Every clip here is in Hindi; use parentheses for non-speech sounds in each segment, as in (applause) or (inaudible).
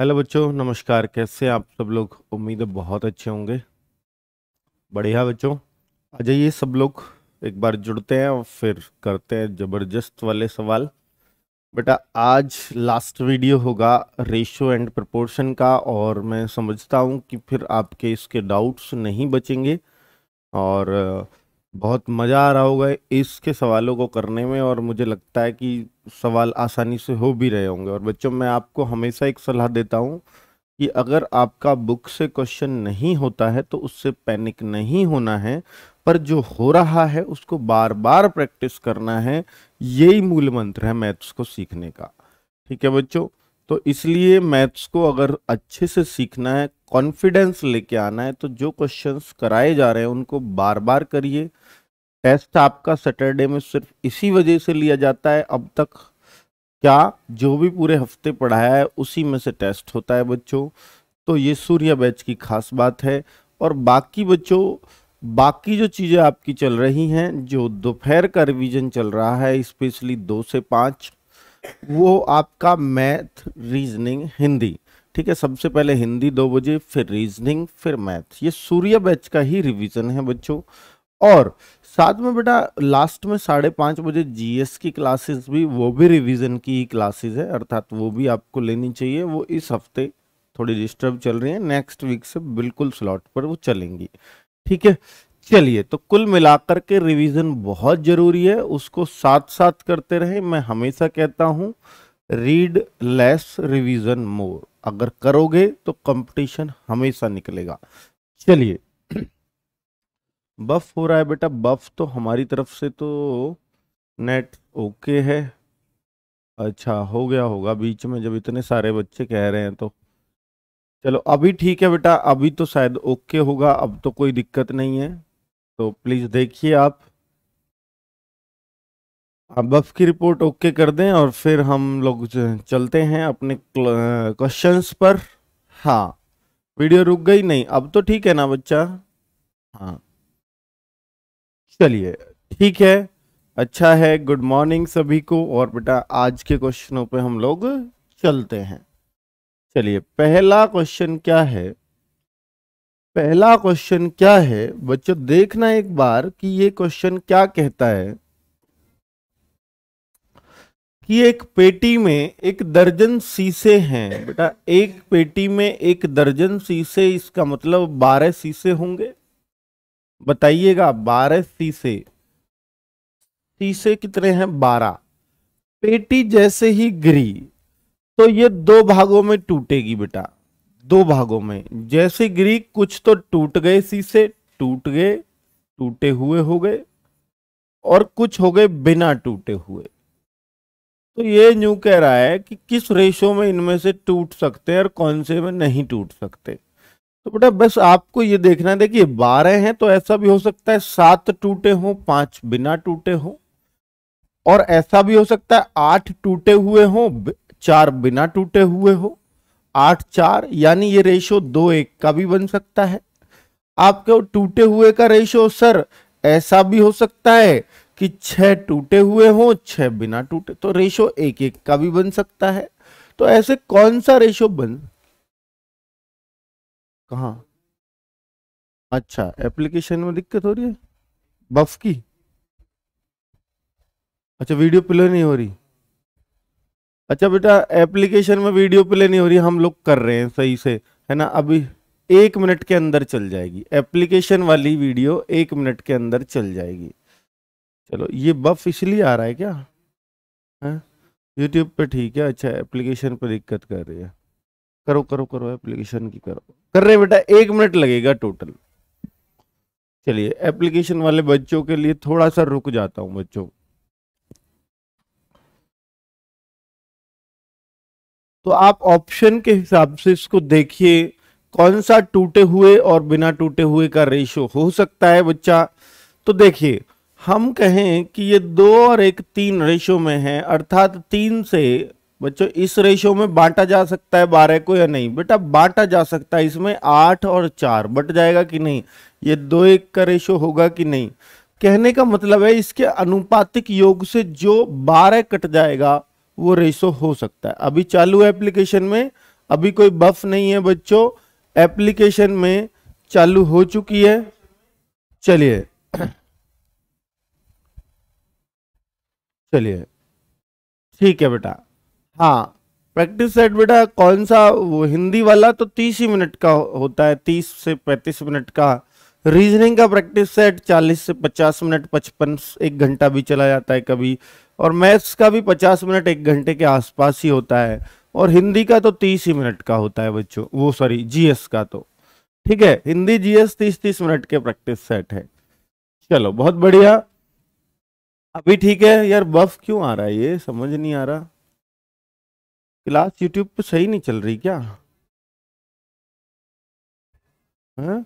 हेलो बच्चों नमस्कार कैसे आप सब लोग उम्मीद है बहुत अच्छे होंगे बढ़िया बच्चों आ जाइए सब लोग एक बार जुड़ते हैं और फिर करते हैं ज़बरदस्त वाले सवाल बेटा आज लास्ट वीडियो होगा रेशो एंड प्रपोर्शन का और मैं समझता हूँ कि फिर आपके इसके डाउट्स नहीं बचेंगे और बहुत मज़ा आ रहा होगा इसके सवालों को करने में और मुझे लगता है कि सवाल आसानी से हो भी रहे होंगे और बच्चों मैं आपको हमेशा एक सलाह देता हूँ कि अगर आपका बुक से क्वेश्चन नहीं होता है तो उससे पैनिक नहीं होना है पर जो हो रहा है उसको बार बार प्रैक्टिस करना है यही मूल मंत्र है मैथ्स को सीखने का ठीक है बच्चों तो इसलिए मैथ्स को अगर अच्छे से सीखना है कॉन्फिडेंस लेके आना है तो जो क्वेश्चंस कराए जा रहे हैं उनको बार बार करिए टेस्ट आपका सैटरडे में सिर्फ इसी वजह से लिया जाता है अब तक क्या जो भी पूरे हफ्ते पढ़ाया है उसी में से टेस्ट होता है बच्चों तो ये सूर्य बैच की खास बात है और बाकी बच्चों बाकी जो चीज़ें आपकी चल रही हैं जो दोपहर का रिवीजन चल रहा है स्पेशली दो से पाँच वो आपका मैथ रीजनिंग हिंदी ठीक है सबसे पहले हिंदी दो बजे फिर रीजनिंग फिर मैथ ये सूर्य बैच का ही रिवीजन है बच्चों और साथ में बेटा लास्ट में साढ़े पाँच बजे जीएस की क्लासेस भी वो भी रिवीजन की ही क्लासेस है अर्थात वो भी आपको लेनी चाहिए वो इस हफ्ते थोड़ी डिस्टर्ब चल रही है नेक्स्ट वीक से बिल्कुल स्लॉट पर वो चलेंगी ठीक है चलिए तो कुल मिलाकर के रिवीजन बहुत जरूरी है उसको साथ साथ करते रहे मैं हमेशा कहता हूँ रीड लेस रिवीजन मोर अगर करोगे तो कंपटीशन हमेशा निकलेगा चलिए बफ हो रहा है बेटा बफ तो हमारी तरफ से तो नेट ओके है अच्छा हो गया होगा बीच में जब इतने सारे बच्चे कह रहे हैं तो चलो अभी ठीक है बेटा अभी तो शायद ओके होगा अब तो कोई दिक्कत नहीं है तो प्लीज़ देखिए आप आप बफ की रिपोर्ट ओके कर दें और फिर हम लोग चलते हैं अपने क्वेश्चंस पर हाँ वीडियो रुक गई नहीं अब तो ठीक है ना बच्चा हाँ चलिए ठीक है अच्छा है गुड मॉर्निंग सभी को और बेटा आज के क्वेश्चनों पे हम लोग चलते हैं चलिए पहला क्वेश्चन क्या है पहला क्वेश्चन क्या है बच्चों देखना एक बार कि ये क्वेश्चन क्या कहता है कि एक पेटी में एक दर्जन शीशे हैं बेटा एक पेटी में एक दर्जन शीशे इसका मतलब बारह शीशे होंगे बताइएगा बारह शीशे शीशे कितने हैं बारह पेटी जैसे ही गिरी तो ये दो भागों में टूटेगी बेटा दो भागों में जैसे गिरी कुछ तो टूट गए शीशे टूट गए टूटे हुए हो गए और कुछ हो गए बिना टूटे हुए तो ये न्यू कह रहा है कि किस रेशो में इनमें से टूट सकते हैं और कौन से में नहीं टूट सकते तो बेटा बस आपको ये देखना है देखिए बारह हैं तो ऐसा भी हो सकता है सात टूटे हों पांच बिना टूटे हों और ऐसा भी हो सकता है आठ टूटे हुए हों चार बिना टूटे हुए हो आठ चार यानी ये रेशो दो एक का भी बन सकता है आपके टूटे हुए का रेशो सर ऐसा भी हो सकता है कि छह टूटे हुए हों छह बिना टूटे तो रेशो एक एक का भी बन सकता है तो ऐसे कौन सा रेशो बन कहा अच्छा एप्लीकेशन में दिक्कत हो रही है बफ की अच्छा वीडियो प्ले नहीं हो रही अच्छा बेटा एप्लीकेशन में वीडियो प्ले नहीं हो रही हम लोग कर रहे हैं सही से है ना अभी एक मिनट के अंदर चल जाएगी एप्लीकेशन वाली वीडियो एक मिनट के अंदर चल जाएगी चलो ये बफ इसलिए आ रहा है क्या है यूट्यूब पे ठीक है अच्छा एप्लीकेशन पे दिक्कत कर रही है करो करो करो एप्लीकेशन की करो कर रहे बेटा एक मिनट लगेगा टोटल चलिए एप्लीकेशन वाले बच्चों के लिए थोड़ा सा रुक जाता हूँ बच्चों तो आप ऑप्शन के हिसाब से इसको देखिए कौन सा टूटे हुए और बिना टूटे हुए का रेशो हो सकता है बच्चा तो देखिए हम कहें कि ये दो और एक तीन रेशो में है अर्थात तीन से बच्चों इस रेशो में बांटा जा सकता है बारह को या नहीं बेटा बांटा जा सकता है इसमें आठ और चार बट जाएगा कि नहीं ये दो एक का रेशो होगा कि नहीं कहने का मतलब है इसके अनुपातिक योग से जो बारह कट जाएगा वो रेशो हो सकता है अभी चालू एप्लीकेशन में अभी कोई बफ नहीं है बच्चों एप्लीकेशन में चालू हो चुकी है चलिए चलिए ठीक है बेटा हाँ प्रैक्टिस सेट बेटा कौन सा वो हिंदी वाला तो तीस ही मिनट का होता है तीस से पैंतीस मिनट का रीजनिंग का प्रैक्टिस सेट चालीस से पचास मिनट पचपन एक घंटा भी चला जाता है कभी और मैथ्स का भी पचास मिनट एक घंटे के आसपास ही होता है और हिंदी का तो तीस ही मिनट का होता है बच्चों वो सॉरी जी का तो ठीक है हिंदी जीएस तीस तीस मिनट के प्रैक्टिस सेट है चलो बहुत बढ़िया अभी ठीक है यार बफ क्यों आ रहा है ये समझ नहीं आ रहा क्लास यूट्यूब पे सही नहीं चल रही क्या है?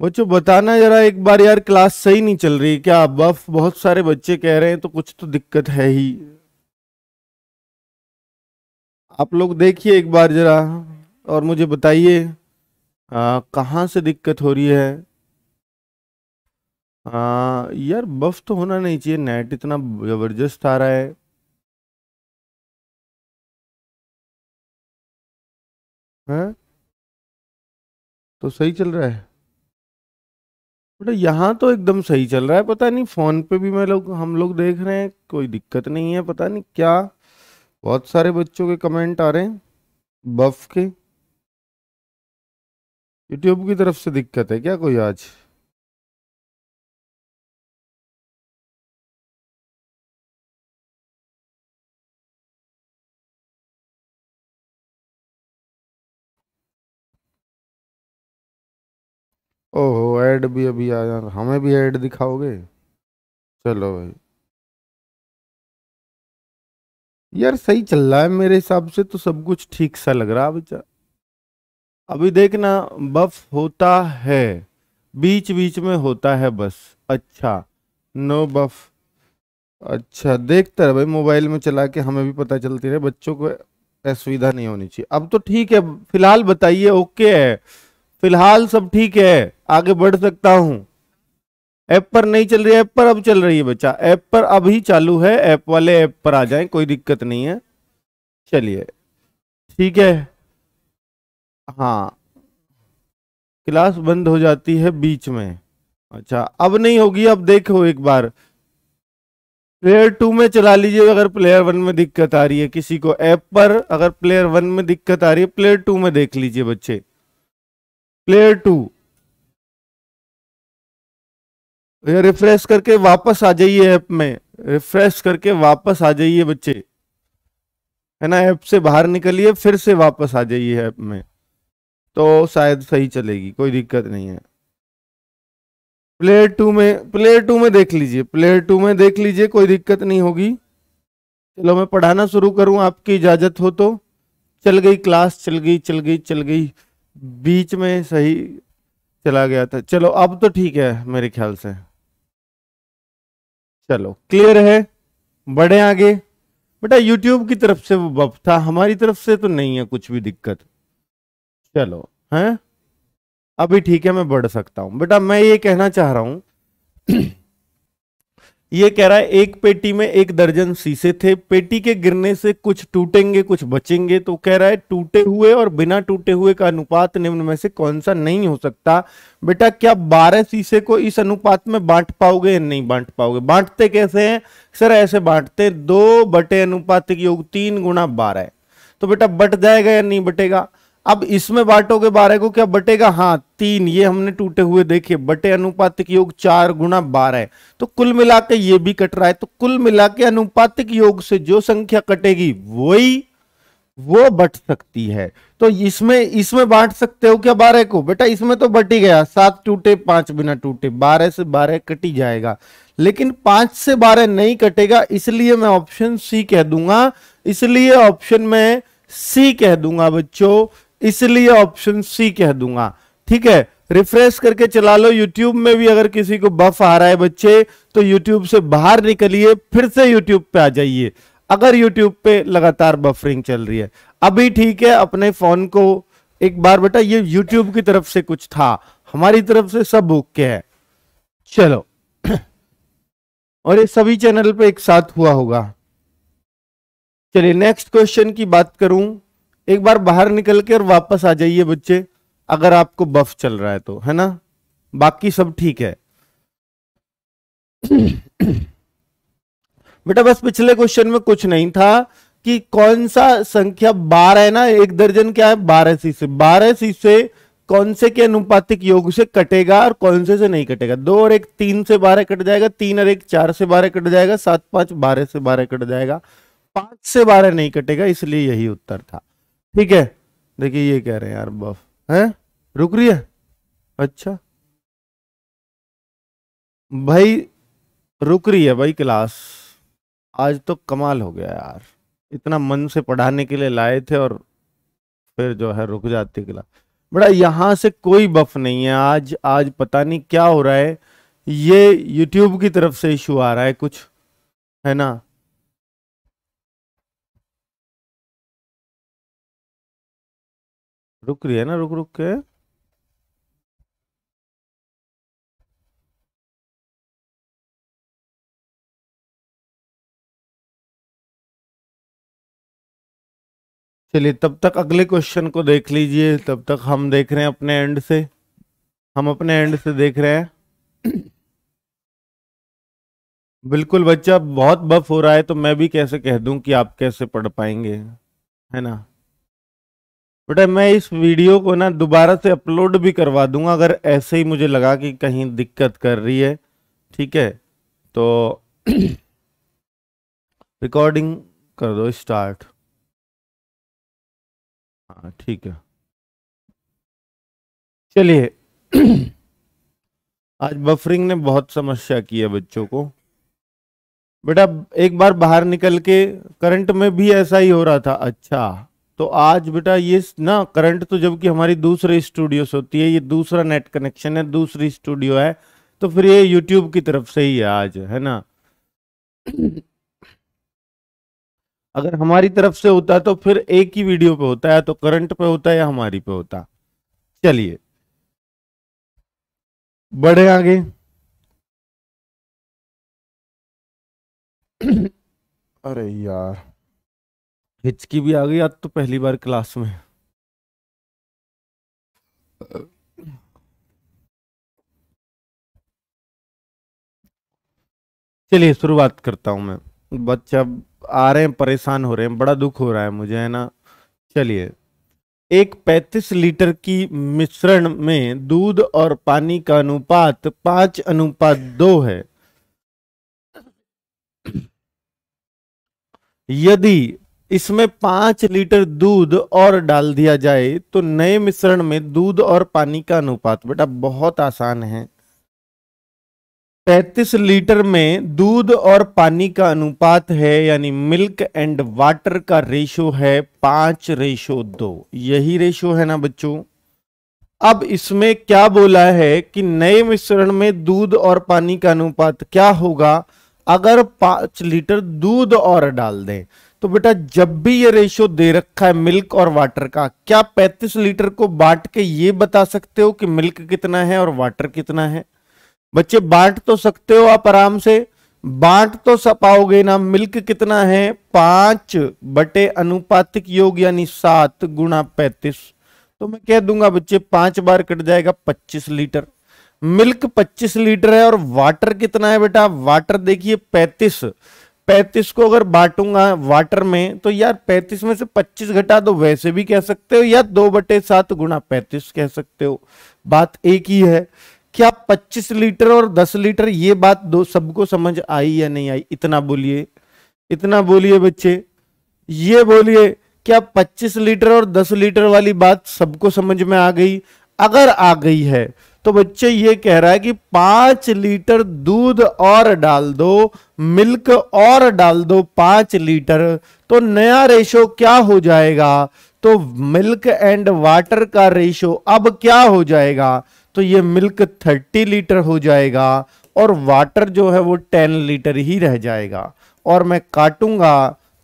बच्चों बताना जरा एक बार यार क्लास सही नहीं चल रही क्या बफ बहुत सारे बच्चे कह रहे हैं तो कुछ तो दिक्कत है ही आप लोग देखिए एक बार जरा और मुझे बताइए कहाँ से दिक्कत हो रही है आ, यार बफ तो होना नहीं चाहिए नेट इतना ज़बरदस्त आ रहा है हैं हाँ? तो सही चल रहा है बेटा यहाँ तो एकदम सही चल रहा है पता नहीं फ़ोन पे भी मैं लोग हम लोग देख रहे हैं कोई दिक्कत नहीं है पता नहीं क्या बहुत सारे बच्चों के कमेंट आ रहे हैं बफ के यूट्यूब की तरफ से दिक्कत है क्या कोई आज ओहो ऐड भी अभी आया हमें भी ऐड दिखाओगे चलो भाई यार सही चल रहा है मेरे हिसाब से तो सब कुछ ठीक सा लग रहा है बेचारा अभी देखना बफ होता है बीच बीच में होता है बस अच्छा नो बफ अच्छा देखता रहे भाई मोबाइल में चला के हमें भी पता चलती रहे बच्चों को असुविधा नहीं होनी चाहिए अब तो ठीक है फिलहाल बताइए ओके है फिलहाल सब ठीक है आगे बढ़ सकता हूँ ऐप पर नहीं चल रही ऐप पर अब चल रही है बच्चा ऐप पर अभी चालू है ऐप वाले ऐप पर आ जाए कोई दिक्कत नहीं है चलिए ठीक है हाँ क्लास बंद हो जाती है बीच में अच्छा अब नहीं होगी अब देखो एक बार प्लेयर टू में चला लीजिए अगर प्लेयर वन में दिक्कत आ रही है किसी को ऐप पर अगर प्लेयर वन में दिक्कत आ रही है प्लेयर टू में देख लीजिए बच्चे प्लेयर टू रिफ्रेश करके वापस आ जाइए ऐप में रिफ्रेश करके वापस आ जाइए बच्चे है ना ऐप से बाहर निकलिए फिर से वापस आ जाइए ऐप में तो शायद सही चलेगी कोई दिक्कत नहीं है प्लेयर टू में प्लेयर टू में देख लीजिए प्लेयर टू में देख लीजिए कोई दिक्कत नहीं होगी चलो मैं पढ़ाना शुरू करूं आपकी इजाज़त हो तो चल गई क्लास चल गई चल गई चल गई बीच में सही चला गया था चलो अब तो ठीक है मेरे ख्याल से चलो क्लियर है बढ़े आगे बेटा यूट्यूब की तरफ से वो बफ था हमारी तरफ से तो नहीं है कुछ भी दिक्कत चलो हैं अभी ठीक है मैं बढ़ सकता हूं बेटा मैं ये कहना चाह रहा हूं (clears throat) ये कह रहा है एक पेटी में एक दर्जन शीशे थे पेटी के गिरने से कुछ टूटेंगे कुछ बचेंगे तो कह रहा है टूटे हुए और बिना टूटे हुए का अनुपात निम्न में से कौन सा नहीं हो सकता बेटा क्या बारह शीशे को इस अनुपात में बांट पाओगे या नहीं बांट पाओगे बांटते कैसे हैं सर ऐसे बांटते दो बटे अनुपात योग तीन गुणा बारह तो बेटा बट जाएगा या नहीं बटेगा अब इसमें बांटोगे बारह को क्या बटेगा हाँ तीन ये हमने टूटे हुए देखे बटे अनुपातिक योग चार गुना बारह तो कुल मिला के ये भी कट रहा है तो कुल मिला के अनुपातिक योग से जो संख्या कटेगी वही वो बट सकती है तो इसमें इसमें बांट सकते हो क्या बारह को बेटा इसमें तो बट ही गया सात टूटे पांच बिना टूटे बारह से बारह कटी जाएगा लेकिन पांच से बारह नहीं कटेगा इसलिए मैं ऑप्शन सी कह दूंगा इसलिए ऑप्शन में सी कह दूंगा बच्चों इसलिए ऑप्शन सी कह दूंगा ठीक है रिफ्रेश करके चला लो यूट्यूब में भी अगर किसी को बफ आ रहा है बच्चे तो यूट्यूब से बाहर निकलिए फिर से यूट्यूब पे आ जाइए अगर यूट्यूब पे लगातार बफरिंग चल रही है अभी ठीक है अपने फोन को एक बार बेटा ये यूट्यूब की तरफ से कुछ था हमारी तरफ से सब ओके है चलो और ये सभी चैनल पे एक साथ हुआ होगा चलिए नेक्स्ट क्वेश्चन की बात करूं एक बार बाहर निकल के और वापस आ जाइए बच्चे अगर आपको बफ चल रहा है तो है ना बाकी सब ठीक है बेटा बस पिछले क्वेश्चन में कुछ नहीं था कि कौन सा संख्या बारह है ना एक दर्जन क्या है बारह से बारह से कौन से के अनुपातिक योग से कटेगा और कौन से से नहीं कटेगा दो और एक तीन से बारह कट जाएगा तीन और एक चार से बारह कट जाएगा सात पांच बारह से बारह कट जाएगा पांच से बारह नहीं कटेगा इसलिए यही उत्तर था ठीक है देखिए ये कह रहे हैं यार बफ है रुक रही है अच्छा भाई रुक रही है भाई क्लास आज तो कमाल हो गया यार इतना मन से पढ़ाने के लिए लाए थे और फिर जो है रुक जाती क्लास बड़ा यहाँ से कोई बफ नहीं है आज आज पता नहीं क्या हो रहा है ये यूट्यूब की तरफ से इशू आ रहा है कुछ है ना रुक रही है ना रुक रुक के चलिए तब तक अगले क्वेश्चन को देख लीजिए तब तक हम देख रहे हैं अपने एंड से हम अपने एंड से देख रहे हैं बिल्कुल बच्चा बहुत बफ हो रहा है तो मैं भी कैसे कह दूं कि आप कैसे पढ़ पाएंगे है ना बेटा मैं इस वीडियो को ना दोबारा से अपलोड भी करवा दूंगा अगर ऐसे ही मुझे लगा कि कहीं दिक्कत कर रही है ठीक है तो रिकॉर्डिंग (clears throat) कर दो स्टार्ट हाँ ठीक है चलिए (clears throat) आज बफरिंग ने बहुत समस्या की है बच्चों को बेटा एक बार बाहर निकल के करंट में भी ऐसा ही हो रहा था अच्छा तो आज बेटा ये ना करंट तो जबकि हमारी दूसरे स्टूडियो से होती है ये दूसरा नेट कनेक्शन है दूसरी स्टूडियो है तो फिर ये यूट्यूब की तरफ से ही है आज है ना अगर हमारी तरफ से होता तो फिर एक ही वीडियो पे होता है तो करंट पे होता है या हमारी पे होता चलिए बढ़े आगे (coughs) अरे यार हिचकी भी आ गई आज तो पहली बार क्लास में चलिए शुरुआत करता हूं मैं बच्चा आ रहे हैं परेशान हो रहे हैं बड़ा दुख हो रहा है मुझे है ना चलिए एक 35 लीटर की मिश्रण में दूध और पानी का अनुपात पांच अनुपात दो है यदि इसमें पांच लीटर दूध और डाल दिया जाए तो नए मिश्रण में दूध और पानी का अनुपात बेटा बहुत आसान है पैतीस लीटर में दूध और पानी का अनुपात है यानी मिल्क एंड वाटर का रेशो है पांच रेशो दो यही रेशो है ना बच्चों अब इसमें क्या बोला है कि नए मिश्रण में दूध और पानी का अनुपात क्या होगा अगर पांच लीटर दूध और डाल दें तो बेटा जब भी ये रेशियो दे रखा है मिल्क और वाटर का क्या 35 लीटर को बांट के ये बता सकते हो कि मिल्क कितना है और वाटर कितना है बच्चे बांट तो सकते हो आप आराम से बांट तो सपाओगे ना मिल्क कितना है पांच बटे अनुपातिक योग यानी सात गुणा पैंतीस तो मैं कह दूंगा बच्चे पांच बार कट जाएगा पच्चीस लीटर मिल्क पच्चीस लीटर है और वाटर कितना है बेटा वाटर देखिए पैंतीस पैंतीस को अगर बांटूंगा वाटर में तो यार पैंतीस में से पच्चीस घटा दो वैसे भी कह सकते हो या दो बटे सात गुणा पैंतीस कह सकते हो बात एक ही है क्या 25 लीटर और 10 लीटर ये बात दो सबको समझ आई या नहीं आई इतना बोलिए इतना बोलिए बच्चे ये बोलिए क्या 25 लीटर और 10 लीटर वाली बात सबको समझ में आ गई अगर आ गई है तो बच्चे ये कह रहा है कि पांच लीटर दूध और डाल दो मिल्क और डाल दो पांच लीटर तो नया रेशो क्या हो जाएगा तो मिल्क एंड वाटर का रेशो अब क्या हो जाएगा तो ये मिल्क थर्टी लीटर हो जाएगा और वाटर जो है वो टेन लीटर ही रह जाएगा और मैं काटूंगा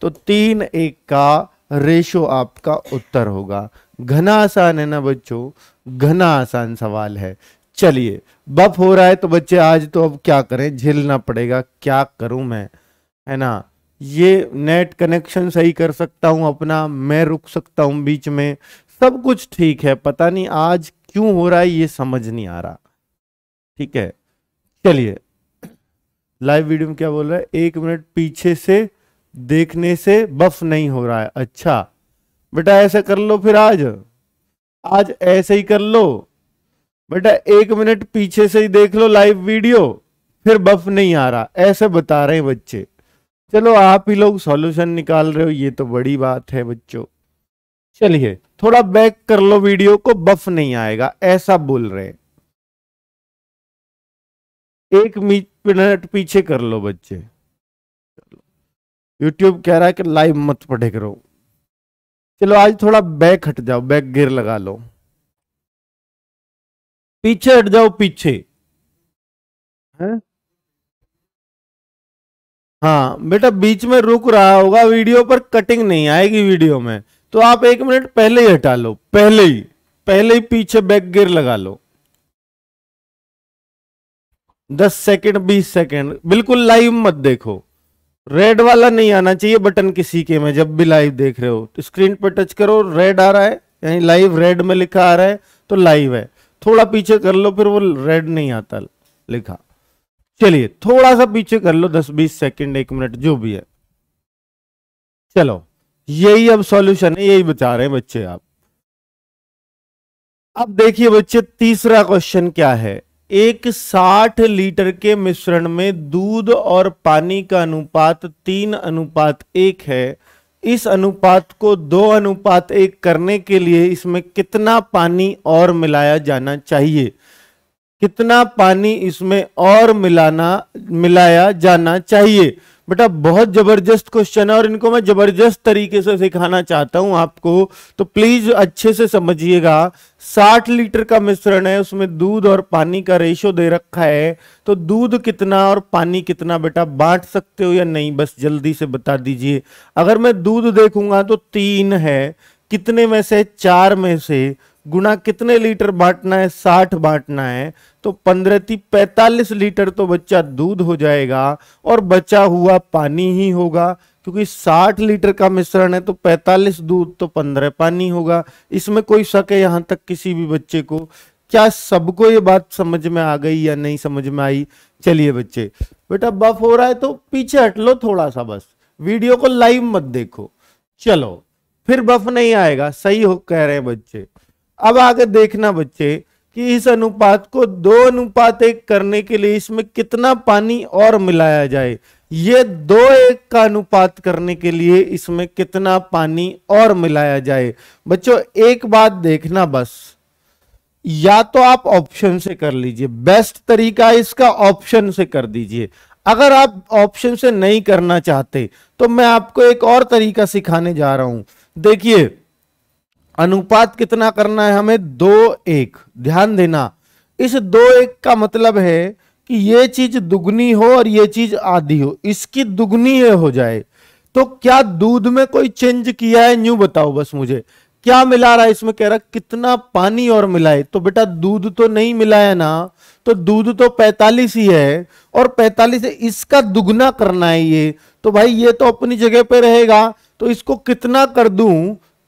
तो तीन एक का रेशो आपका उत्तर होगा घना आसान है ना बच्चों घना आसान सवाल है चलिए बफ हो रहा है तो बच्चे आज तो अब क्या करें झेलना पड़ेगा क्या करूं मैं है ना ये नेट कनेक्शन सही कर सकता हूं अपना मैं रुक सकता हूं बीच में सब कुछ ठीक है पता नहीं आज क्यों हो रहा है ये समझ नहीं आ रहा ठीक है चलिए लाइव वीडियो में क्या बोल रहा है एक मिनट पीछे से देखने से बफ नहीं हो रहा है अच्छा बेटा ऐसे कर लो फिर आज आज ऐसे ही कर लो बेटा एक मिनट पीछे से ही देख लो लाइव वीडियो फिर बफ नहीं आ रहा ऐसे बता रहे हैं बच्चे चलो आप ही लोग सॉल्यूशन निकाल रहे हो ये तो बड़ी बात है बच्चों चलिए थोड़ा बैक कर लो वीडियो को बफ नहीं आएगा ऐसा बोल रहे हैं एक मिनट पीछे कर लो बच्चे यूट्यूब कह रहा है कि लाइव मत पढ़े करो चलो आज थोड़ा बैक हट जाओ बैक गियर लगा लो पीछे हट जाओ पीछे है हाँ बेटा बीच में रुक रहा होगा वीडियो पर कटिंग नहीं आएगी वीडियो में तो आप एक मिनट पहले ही हटा लो पहले ही पहले ही पीछे बैक गियर लगा लो दस सेकंड बीस सेकंड बिल्कुल लाइव मत देखो रेड वाला नहीं आना चाहिए बटन किसी के में जब भी लाइव देख रहे हो तो स्क्रीन पर टच करो रेड आ रहा है यानी लाइव रेड में लिखा आ रहा है तो लाइव है थोड़ा पीछे कर लो फिर वो रेड नहीं आता लिखा चलिए थोड़ा सा पीछे कर लो दस बीस सेकेंड एक मिनट जो भी है चलो यही अब सॉल्यूशन है यही बता रहे हैं बच्चे आप अब देखिए बच्चे तीसरा क्वेश्चन क्या है एक 60 लीटर के मिश्रण में दूध और पानी का अनुपात तीन अनुपात एक है इस अनुपात को दो अनुपात एक करने के लिए इसमें कितना पानी और मिलाया जाना चाहिए कितना पानी इसमें और मिलाना मिलाया जाना चाहिए बेटा बहुत जबरदस्त क्वेश्चन है और इनको मैं जबरदस्त तरीके से सिखाना चाहता हूं आपको तो प्लीज अच्छे से समझिएगा 60 लीटर का मिश्रण है उसमें दूध और पानी का रेशो दे रखा है तो दूध कितना और पानी कितना बेटा बांट सकते हो या नहीं बस जल्दी से बता दीजिए अगर मैं दूध देखूंगा तो तीन है कितने में से चार में से गुना कितने लीटर बांटना है साठ बांटना है तो पंद्रह थी पैतालीस लीटर तो बच्चा दूध हो जाएगा और बचा हुआ पानी ही होगा क्योंकि साठ लीटर का मिश्रण है तो पैतालीस दूध तो पंद्रह पानी होगा इसमें कोई शक है यहाँ तक किसी भी बच्चे को क्या सबको ये बात समझ में आ गई या नहीं समझ में आई चलिए बच्चे बेटा बफ हो रहा है तो पीछे हट लो थोड़ा सा बस वीडियो को लाइव मत देखो चलो फिर बफ नहीं आएगा सही हो कह रहे हैं बच्चे अब आगे देखना बच्चे कि इस अनुपात को दो अनुपात एक करने के लिए इसमें कितना पानी और मिलाया जाए ये दो एक का अनुपात करने के लिए इसमें कितना पानी और मिलाया जाए बच्चों एक बात देखना बस या तो आप ऑप्शन से कर लीजिए बेस्ट तरीका इसका ऑप्शन से कर दीजिए अगर आप ऑप्शन से नहीं करना चाहते तो मैं आपको एक और तरीका सिखाने जा रहा हूं देखिए अनुपात कितना करना है हमें दो एक ध्यान देना इस दो एक का मतलब है कि ये चीज दुगनी हो और ये चीज आधी हो इसकी दुगनी हो जाए तो क्या दूध में कोई चेंज किया है न्यू बताओ बस मुझे क्या मिला रहा है इसमें कह रहा कितना पानी और मिलाए तो बेटा दूध तो नहीं मिलाया ना तो दूध तो 45 ही है और 45 से इसका दुगना करना है ये तो भाई ये तो अपनी जगह पे रहेगा तो इसको कितना कर दूं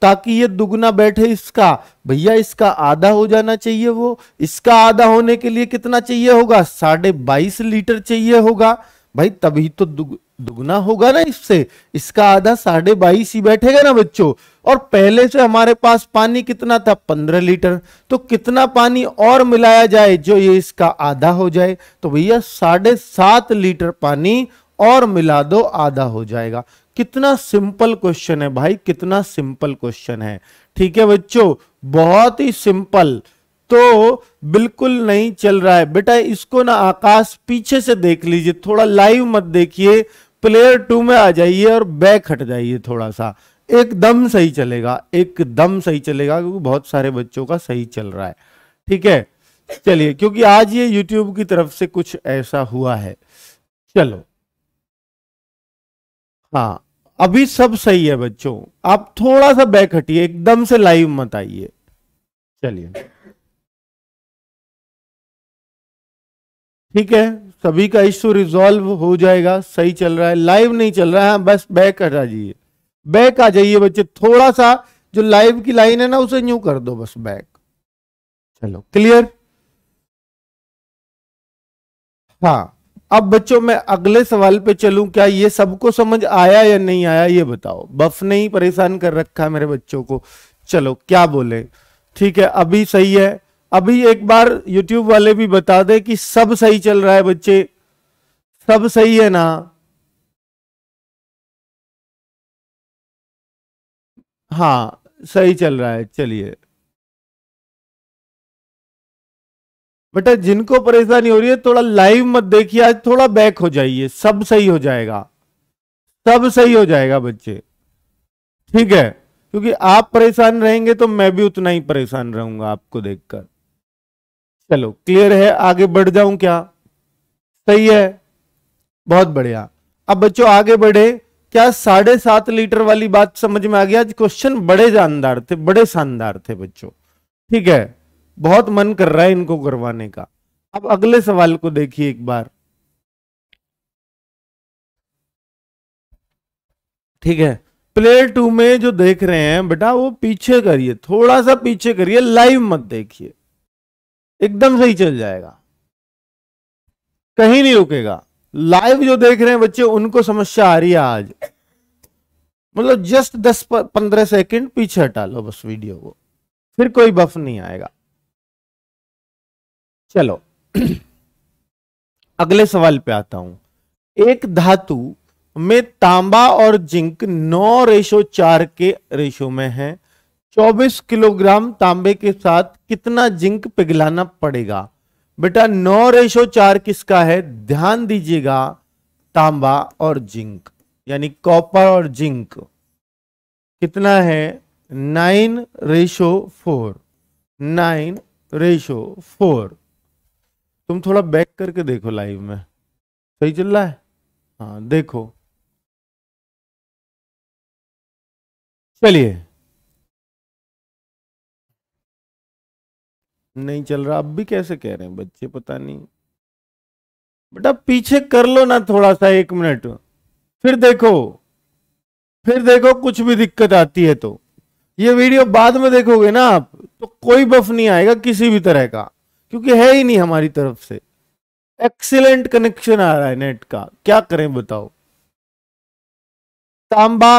ताकि ये दुगना बैठे इसका भैया इसका आधा हो जाना चाहिए वो इसका आधा होने के लिए कितना चाहिए होगा साढ़े बाईस लीटर चाहिए होगा भाई तभी तो दुग, दुगना होगा ना इससे इसका आधा साढ़े बाईस ही बैठेगा ना बच्चों और पहले से हमारे पास पानी कितना था पंद्रह लीटर तो कितना पानी और मिलाया जाए जो ये इसका आधा हो जाए तो भैया साढ़े सात लीटर पानी और मिला दो आधा हो जाएगा कितना सिंपल क्वेश्चन है भाई कितना सिंपल क्वेश्चन है ठीक है बच्चों बहुत ही सिंपल तो बिल्कुल नहीं चल रहा है बेटा इसको ना आकाश पीछे से देख लीजिए थोड़ा लाइव मत देखिए प्लेयर टू में आ जाइए और बैक हट जाइए थोड़ा सा एकदम सही चलेगा एकदम सही चलेगा क्योंकि बहुत सारे बच्चों का सही चल रहा है ठीक है चलिए क्योंकि आज ये YouTube की तरफ से कुछ ऐसा हुआ है चलो हाँ अभी सब सही है बच्चों आप थोड़ा सा बैक हटिए एकदम से लाइव मत आइए चलिए ठीक है सभी का इश्यू रिजॉल्व हो जाएगा सही चल रहा है लाइव नहीं चल रहा है बस बैक हटा जाइए बैक आ जाइए बच्चे थोड़ा सा जो लाइव की लाइन है ना उसे न्यू कर दो बस बैक चलो क्लियर हाँ अब बच्चों मैं अगले सवाल पे चलूं क्या ये सबको समझ आया या नहीं आया ये बताओ बफ ने ही परेशान कर रखा है मेरे बच्चों को चलो क्या बोले ठीक है अभी सही है अभी एक बार YouTube वाले भी बता दे कि सब सही चल रहा है बच्चे सब सही है ना हाँ सही चल रहा है चलिए बेटा जिनको परेशानी हो रही है थोड़ा लाइव मत देखिए आज थोड़ा बैक हो जाइए सब सही हो जाएगा सब सही हो जाएगा बच्चे ठीक है क्योंकि आप परेशान रहेंगे तो मैं भी उतना ही परेशान रहूंगा आपको देखकर चलो क्लियर है आगे बढ़ जाऊं क्या सही है बहुत बढ़िया अब बच्चों आगे बढ़े क्या साढ़े सात लीटर वाली बात समझ में आ गया आज क्वेश्चन बड़े जानदार थे बड़े शानदार थे बच्चों ठीक है बहुत मन कर रहा है इनको करवाने का अब अगले सवाल को देखिए एक बार ठीक है प्लेयर टू में जो देख रहे हैं बेटा वो पीछे करिए थोड़ा सा पीछे करिए लाइव मत देखिए एकदम सही चल जाएगा कहीं नहीं रुकेगा लाइव जो देख रहे हैं बच्चे उनको समस्या आ रही है आज मतलब जस्ट दस पंद्रह सेकंड पीछे हटा लो बस वीडियो को फिर कोई बफ नहीं आएगा चलो अगले सवाल पे आता हूं एक धातु में तांबा और जिंक नौ रेशो चार के रेशो में है 24 किलोग्राम तांबे के साथ कितना जिंक पिघलाना पड़ेगा बेटा नौ रेशो चार किसका है ध्यान दीजिएगा तांबा और जिंक यानी कॉपर और जिंक कितना है nine ratio four nine ratio four तुम थोड़ा बैक करके देखो लाइव में सही चल रहा है हाँ देखो चलिए नहीं चल रहा अब भी कैसे कह रहे हैं बच्चे पता नहीं बेटा पीछे कर लो ना थोड़ा सा एक मिनट फिर देखो फिर देखो कुछ भी दिक्कत आती है तो ये वीडियो बाद में देखोगे ना आप तो कोई बफ नहीं आएगा किसी भी तरह का क्योंकि है ही नहीं हमारी तरफ से एक्सीलेंट कनेक्शन आ रहा है नेट का क्या करें बताओ तांबा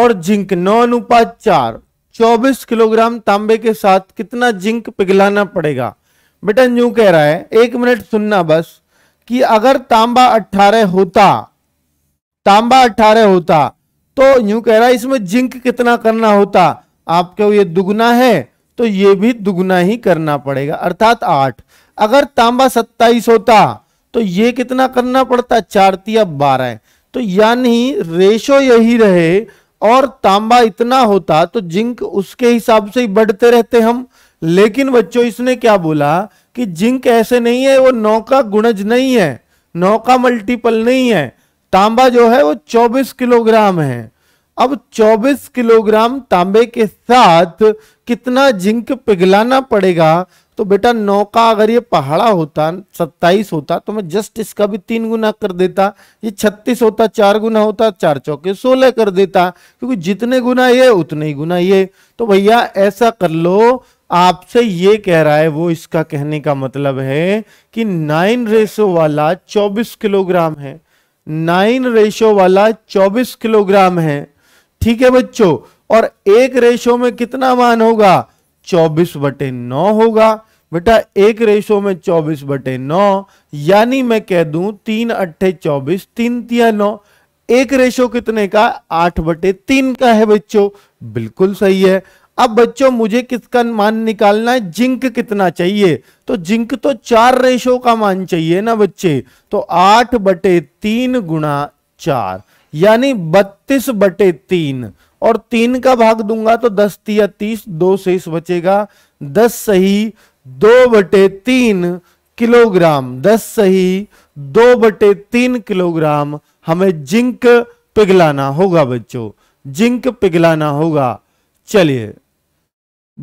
और जिंक नौ अनुपात चार चौबीस किलोग्राम तांबे के साथ कितना जिंक पिघलाना पड़ेगा बेटा यूं कह रहा है एक मिनट सुनना बस कि अगर तांबा अट्ठारह होता तांबा अट्ठारह होता तो यू कह रहा है इसमें जिंक कितना करना होता आपके ये दुगना है तो ये भी दुगुना ही करना पड़ेगा अर्थात आठ अगर तांबा सत्ताईस होता तो ये कितना करना पड़ता चार तिया बारह तो यानी रेशो यही रहे और तांबा इतना होता तो जिंक उसके हिसाब से ही बढ़ते रहते हम लेकिन बच्चों इसने क्या बोला कि जिंक ऐसे नहीं है वो नौ का गुणज नहीं है नौ का मल्टीपल नहीं है तांबा जो है वो 24 किलोग्राम है अब 24 किलोग्राम तांबे के साथ कितना जिंक पिघलाना पड़ेगा तो बेटा नौ का अगर ये पहाड़ा होता सत्ताईस होता तो मैं जस्ट इसका भी तीन गुना कर देता ये छत्तीस होता चार गुना होता चार चौके सोलह कर देता क्योंकि जितने गुना ये उतने ही गुना ये तो भैया ऐसा कर लो आपसे ये कह रहा है वो इसका कहने का मतलब है कि नाइन रेशो वाला चौबीस किलोग्राम है नाइन रेशो वाला चौबीस किलोग्राम है ठीक है बच्चों और एक रेशो में कितना मान होगा चौबीस बटे नौ होगा बेटा एक रेशो में चौबीस बटे नौ यानी मैं कह दू तीन अट्ठे चौबीस तीन तिया नौ एक रेशो कितने का आठ बटे तीन का है बच्चों बिल्कुल सही है अब बच्चों मुझे किसका मान निकालना है जिंक कितना चाहिए तो जिंक तो चार रेशो का मान चाहिए ना बच्चे तो आठ बटे तीन गुणा चार यानी बत्तीस बटे तीन और तीन का भाग दूंगा तो दस तीया तीस दो शेष बचेगा दस सही दो बटे तीन किलोग्राम दस सही दो बटे तीन किलोग्राम हमें जिंक पिघलाना होगा बच्चों जिंक पिघलाना होगा चलिए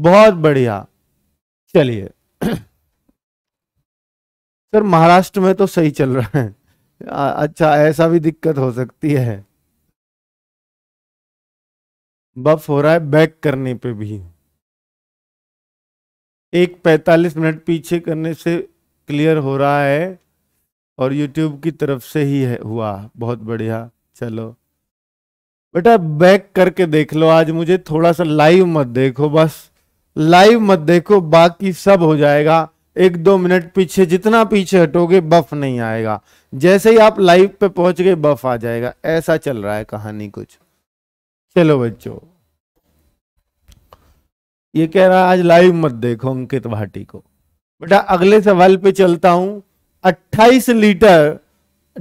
बहुत बढ़िया चलिए (clears throat) सर महाराष्ट्र में तो सही चल रहा है अच्छा ऐसा भी दिक्कत हो सकती है बफ हो रहा है बैक करने पे भी एक पैंतालीस मिनट पीछे करने से क्लियर हो रहा है और यूट्यूब की तरफ से ही है हुआ बहुत बढ़िया चलो बेटा बैक करके देख लो आज मुझे थोड़ा सा लाइव मत देखो बस लाइव मत देखो बाकी सब हो जाएगा एक दो मिनट पीछे जितना पीछे हटोगे बफ नहीं आएगा जैसे ही आप लाइव पे पहुंच गए बफ आ जाएगा ऐसा चल रहा है कहानी कुछ चलो बच्चों ये कह रहा आज लाइव मत देखो अंकित भाटी को बेटा अगले सवाल पे चलता हूं 28 लीटर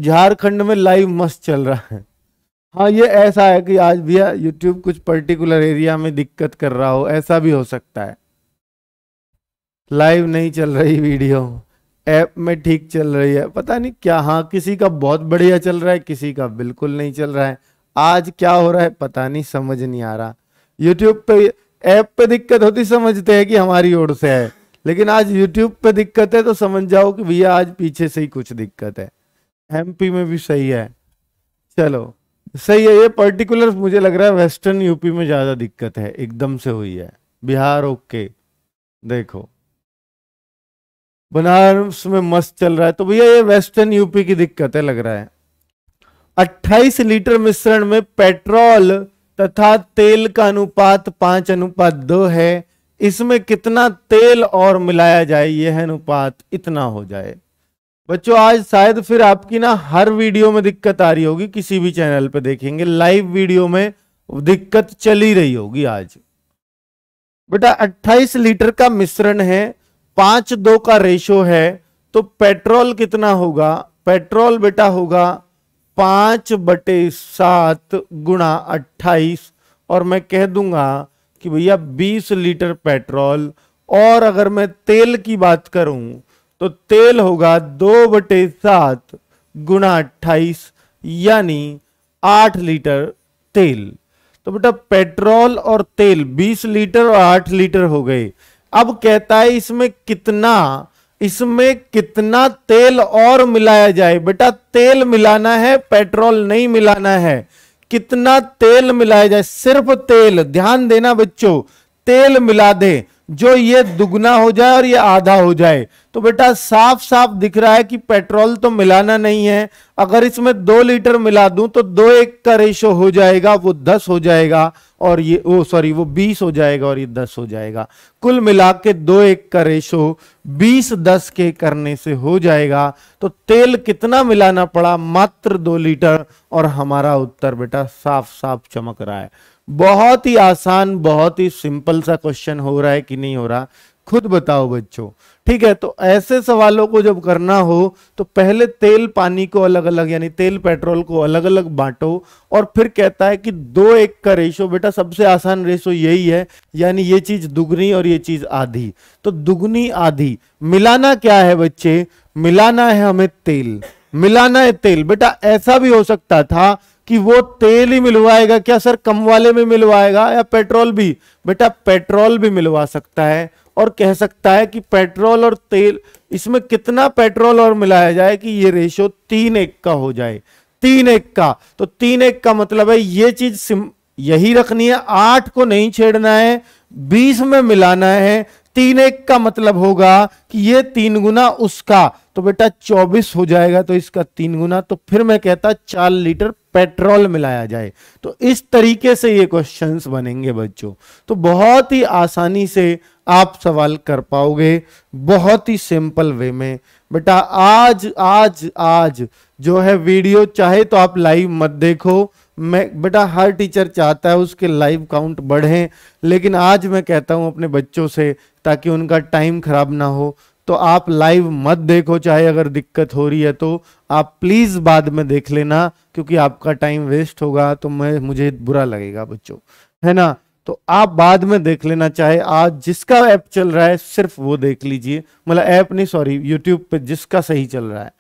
झारखंड में लाइव मस्त चल रहा है हाँ ये ऐसा है कि आज भैया यूट्यूब कुछ पर्टिकुलर एरिया में दिक्कत कर रहा हो ऐसा भी हो सकता है लाइव नहीं चल रही वीडियो ऐप में ठीक चल रही है पता नहीं क्या हाँ किसी का बहुत बढ़िया चल रहा है किसी का बिल्कुल नहीं चल रहा है आज क्या हो रहा है पता नहीं समझ नहीं आ रहा यूट्यूब पे ऐप पे दिक्कत होती समझते हैं कि हमारी ओर से है लेकिन आज यूट्यूब पे दिक्कत है तो समझ जाओ कि भैया आज पीछे से ही कुछ दिक्कत है एमपी में भी सही है चलो सही है ये पर्टिकुलर मुझे लग रहा है वेस्टर्न यूपी में ज़्यादा दिक्कत है एकदम से हुई है बिहार ओके देखो बनारस में मस्त चल रहा है तो भैया ये वेस्टर्न यूपी की दिक्कत है लग रहा है 28 लीटर मिश्रण में पेट्रोल तथा तेल का अनुपात पांच अनुपात दो है इसमें कितना तेल और मिलाया जाए यह अनुपात इतना हो जाए बच्चों आज शायद फिर आपकी ना हर वीडियो में दिक्कत आ रही होगी किसी भी चैनल पर देखेंगे लाइव वीडियो में दिक्कत चली रही होगी आज बेटा 28 लीटर का मिश्रण है पांच दो का रेशो है तो पेट्रोल कितना होगा पेट्रोल बेटा होगा पांच बटे सात गुणा अट्ठाईस और मैं कह दूंगा कि भैया बीस लीटर पेट्रोल और अगर मैं तेल की बात करूं तो तेल होगा दो बटे सात गुणा अट्ठाईस यानी आठ लीटर तेल तो बेटा पेट्रोल और तेल बीस लीटर और आठ लीटर हो गए अब कहता है इसमें कितना इसमें कितना तेल और मिलाया जाए बेटा तेल मिलाना है पेट्रोल नहीं मिलाना है कितना तेल मिलाया जाए सिर्फ तेल ध्यान देना बच्चों तेल मिला दे जो ये दुगना हो जाए और ये आधा हो जाए तो बेटा साफ साफ दिख रहा है कि पेट्रोल तो मिलाना नहीं है अगर इसमें दो लीटर मिला दूं तो दो एक का रेशो हो जाएगा वो दस हो जाएगा और ये ओ सॉरी वो बीस हो जाएगा और ये दस हो जाएगा कुल मिला के दो एक का रेशो बीस दस के करने से हो जाएगा तो तेल कितना मिलाना पड़ा मात्र दो लीटर और हमारा उत्तर बेटा साफ साफ चमक रहा है बहुत ही आसान बहुत ही सिंपल सा क्वेश्चन हो रहा है कि नहीं हो रहा खुद बताओ बच्चों ठीक है तो ऐसे सवालों को जब करना हो तो पहले तेल पानी को अलग अलग यानी तेल पेट्रोल को अलग अलग बांटो और फिर कहता है कि दो एक का रेशो बेटा सबसे आसान रेशो यही है यानी ये चीज दुगनी और ये चीज आधी तो दुगनी आधी मिलाना क्या है बच्चे मिलाना है हमें तेल मिलाना है तेल बेटा ऐसा भी हो सकता था कि वो तेल ही मिलवाएगा क्या सर कम वाले में मिलवाएगा या पेट्रोल भी बेटा पेट्रोल भी मिलवा सकता है और कह सकता है कि पेट्रोल और तेल इसमें कितना पेट्रोल और मिलाया जाए कि ये रेशो तीन एक का हो जाए तीन एक का तो तीन एक का मतलब है ये चीज यही रखनी है आठ को नहीं छेड़ना है बीस में मिलाना है तीन एक का मतलब होगा कि ये तीन गुना उसका तो बेटा चौबीस हो जाएगा तो इसका तीन गुना तो फिर मैं कहता चार लीटर पेट्रोल मिलाया जाए तो इस तरीके से ये क्वेश्चंस बनेंगे बच्चों तो बहुत ही आसानी से आप सवाल कर पाओगे बहुत ही सिंपल वे में बेटा आज आज आज जो है वीडियो चाहे तो आप लाइव मत देखो मैं बेटा हर टीचर चाहता है उसके लाइव काउंट बढ़े लेकिन आज मैं कहता हूं अपने बच्चों से ताकि उनका टाइम खराब ना हो तो आप लाइव मत देखो चाहे अगर दिक्कत हो रही है तो आप प्लीज़ बाद में देख लेना क्योंकि आपका टाइम वेस्ट होगा तो मैं मुझे बुरा लगेगा बच्चों है ना तो आप बाद में देख लेना चाहे आज जिसका ऐप चल रहा है सिर्फ वो देख लीजिए मतलब ऐप नहीं सॉरी यूट्यूब पे जिसका सही चल रहा है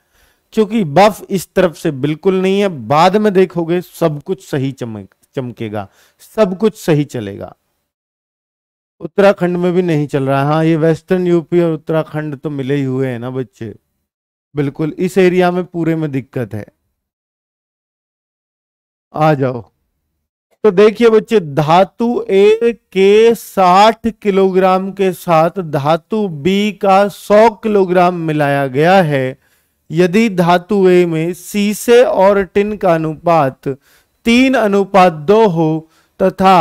क्योंकि बफ इस तरफ से बिल्कुल नहीं है बाद में देखोगे सब कुछ सही चमक चमकेगा सब कुछ सही चलेगा उत्तराखंड में भी नहीं चल रहा है हाँ ये वेस्टर्न यूपी और उत्तराखंड तो मिले ही हुए हैं ना बच्चे बिल्कुल इस एरिया में पूरे में दिक्कत है आ जाओ तो देखिए बच्चे धातु ए के 60 किलोग्राम के साथ धातु बी का 100 किलोग्राम मिलाया गया है यदि धातु ए में सीसे और टिन का अनुपात तीन अनुपात दो हो तथा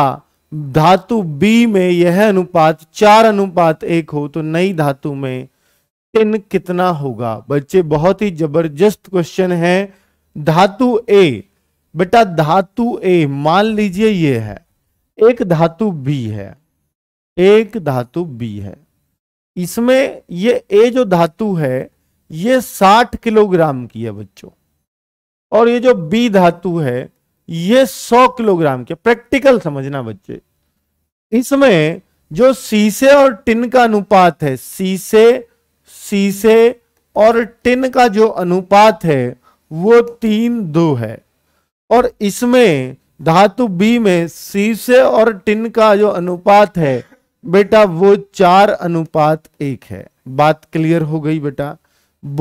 धातु बी में यह अनुपात चार अनुपात एक हो तो नई धातु में टिन कितना होगा बच्चे बहुत ही जबरदस्त क्वेश्चन है धातु ए बेटा धातु ए मान लीजिए ये है एक धातु बी है एक धातु बी है इसमें ये ए जो धातु है ये 60 किलोग्राम की है बच्चों और ये जो बी धातु है ये 100 किलोग्राम के प्रैक्टिकल समझना बच्चे इसमें जो सीसे और टिन का अनुपात है सीसे सीसे और टिन का जो अनुपात है वो तीन दो है और इसमें धातु बी में सीसे और टिन का जो अनुपात है बेटा वो चार अनुपात एक है बात क्लियर हो गई बेटा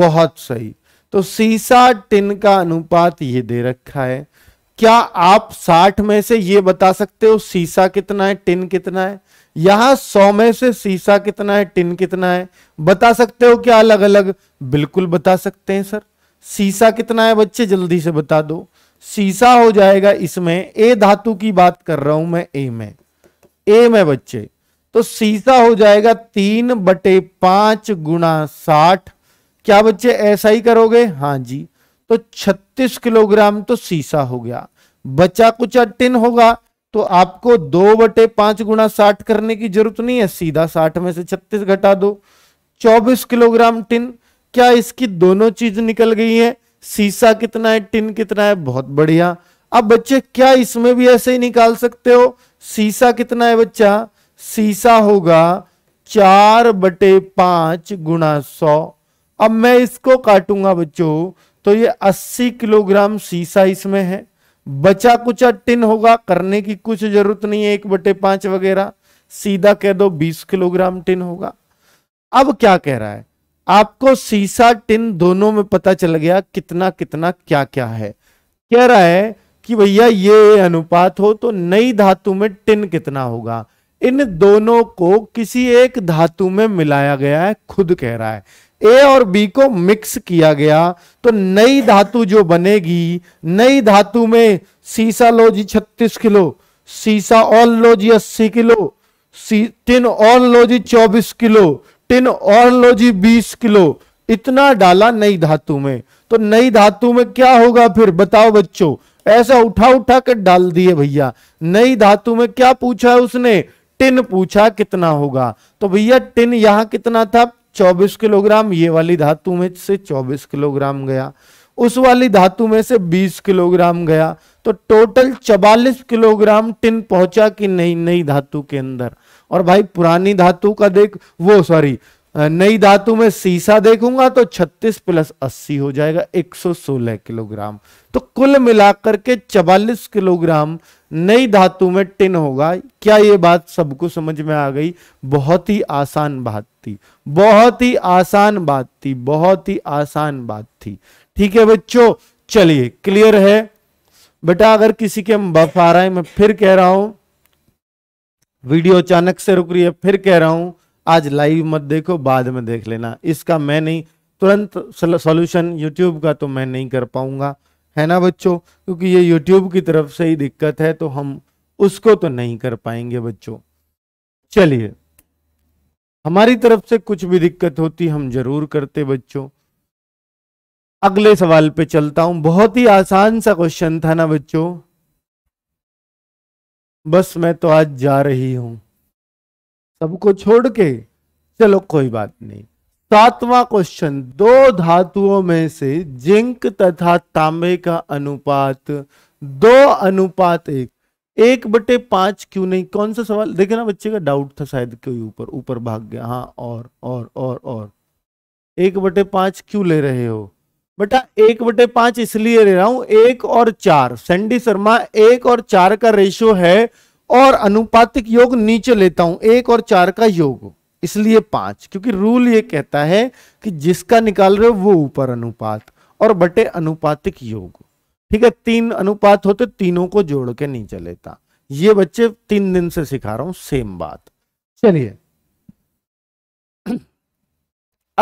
बहुत सही तो सीसा टिन का अनुपात ये दे रखा है क्या आप 60 में से ये बता सकते हो सीसा कितना है टिन कितना है यहां 100 में से सीसा कितना है टिन कितना है बता सकते हो क्या अलग अलग बिल्कुल बता सकते हैं सर सीसा कितना है बच्चे जल्दी से बता दो सीसा हो जाएगा इसमें ए धातु की बात कर रहा हूं मैं ए में ए में बच्चे तो सीसा हो जाएगा तीन बटे पांच गुणा साठ क्या बच्चे ऐसा ही करोगे हाँ जी तो 36 किलोग्राम तो सीसा हो गया बचा कुछ टिन होगा तो आपको दो बटे पांच गुणा साठ करने की जरूरत नहीं है सीधा साठ में से छत्तीस घटा दो चौबीस किलोग्राम टिन क्या इसकी दोनों चीज निकल गई है सीसा कितना है टिन कितना है बहुत बढ़िया अब बच्चे क्या इसमें भी ऐसे ही निकाल सकते हो सीसा कितना है बच्चा सीसा होगा चार बटे पांच गुणा सौ अब मैं इसको काटूंगा बच्चों तो ये 80 किलोग्राम सीसा इसमें है बचा कुचा टिन होगा करने की कुछ जरूरत नहीं है एक बटे पांच वगैरह सीधा कह दो 20 किलोग्राम टिन होगा अब क्या कह रहा है आपको सीसा टिन दोनों में पता चल गया कितना कितना क्या क्या है कह रहा है कि भैया ये अनुपात हो तो नई धातु में टिन कितना होगा इन दोनों को किसी एक धातु में मिलाया गया है खुद कह रहा है ए और बी को मिक्स किया गया तो नई धातु जो बनेगी नई धातु में सीसा लो जी छत्तीस किलो सीसा ऑल लो जी अस्सी किलो सी टिन ऑल लो जी चौबीस किलो टिन ऑल लो जी बीस किलो इतना डाला नई धातु में तो नई धातु में क्या होगा फिर बताओ बच्चों ऐसा उठा उठा कर डाल दिए भैया नई धातु में क्या पूछा उसने टिन पूछा कितना होगा तो भैया टिन यहां कितना था 24 किलोग्राम ये वाली धातु में से 24 किलोग्राम गया उस वाली धातु में से 20 किलोग्राम गया तो टोटल 44 किलोग्राम टिन पहुंचा कि नई नई धातु के अंदर और भाई पुरानी धातु का देख वो सॉरी नई धातु में सीसा देखूंगा तो 36 प्लस 80 हो जाएगा 116 किलोग्राम तो कुल मिलाकर के 44 किलोग्राम नई धातु में टिन होगा क्या ये बात सबको समझ में आ गई बहुत ही आसान बात थी बहुत ही आसान बात थी बहुत ही आसान बात थी ठीक है बच्चों चलिए क्लियर है बेटा अगर किसी के बफ आ रहा है मैं फिर कह रहा हूं वीडियो अचानक से रुक रही है फिर कह रहा हूं आज लाइव मत देखो बाद में देख लेना इसका मैं नहीं तुरंत सॉल्यूशन यूट्यूब का तो मैं नहीं कर पाऊंगा है ना बच्चों क्योंकि ये यूट्यूब की तरफ से ही दिक्कत है तो हम उसको तो नहीं कर पाएंगे बच्चों चलिए हमारी तरफ से कुछ भी दिक्कत होती हम जरूर करते बच्चों अगले सवाल पे चलता हूं बहुत ही आसान सा क्वेश्चन था ना बच्चों बस मैं तो आज जा रही हूं सबको छोड़ के चलो कोई बात नहीं सातवां क्वेश्चन दो धातुओं में से जिंक तथा तांबे का अनुपात दो अनुपात एक एक बटे पांच क्यों नहीं कौन सा सवाल देखे ना बच्चे का डाउट था शायद कोई ऊपर ऊपर भाग गया हाँ और और और और एक बटे पांच क्यों ले रहे हो बेटा एक बटे पांच इसलिए ले रहा हूं एक और चार संडी शर्मा एक और चार का रेशियो है और अनुपातिक योग नीचे लेता हूं एक और चार का योग इसलिए पांच क्योंकि रूल ये कहता है कि जिसका निकाल रहे हो वो ऊपर अनुपात और बटे अनुपातिक योग ठीक है तीन अनुपात होते तीनों को जोड़ के नीचे लेता ये बच्चे तीन दिन से सिखा रहा हूं सेम बात चलिए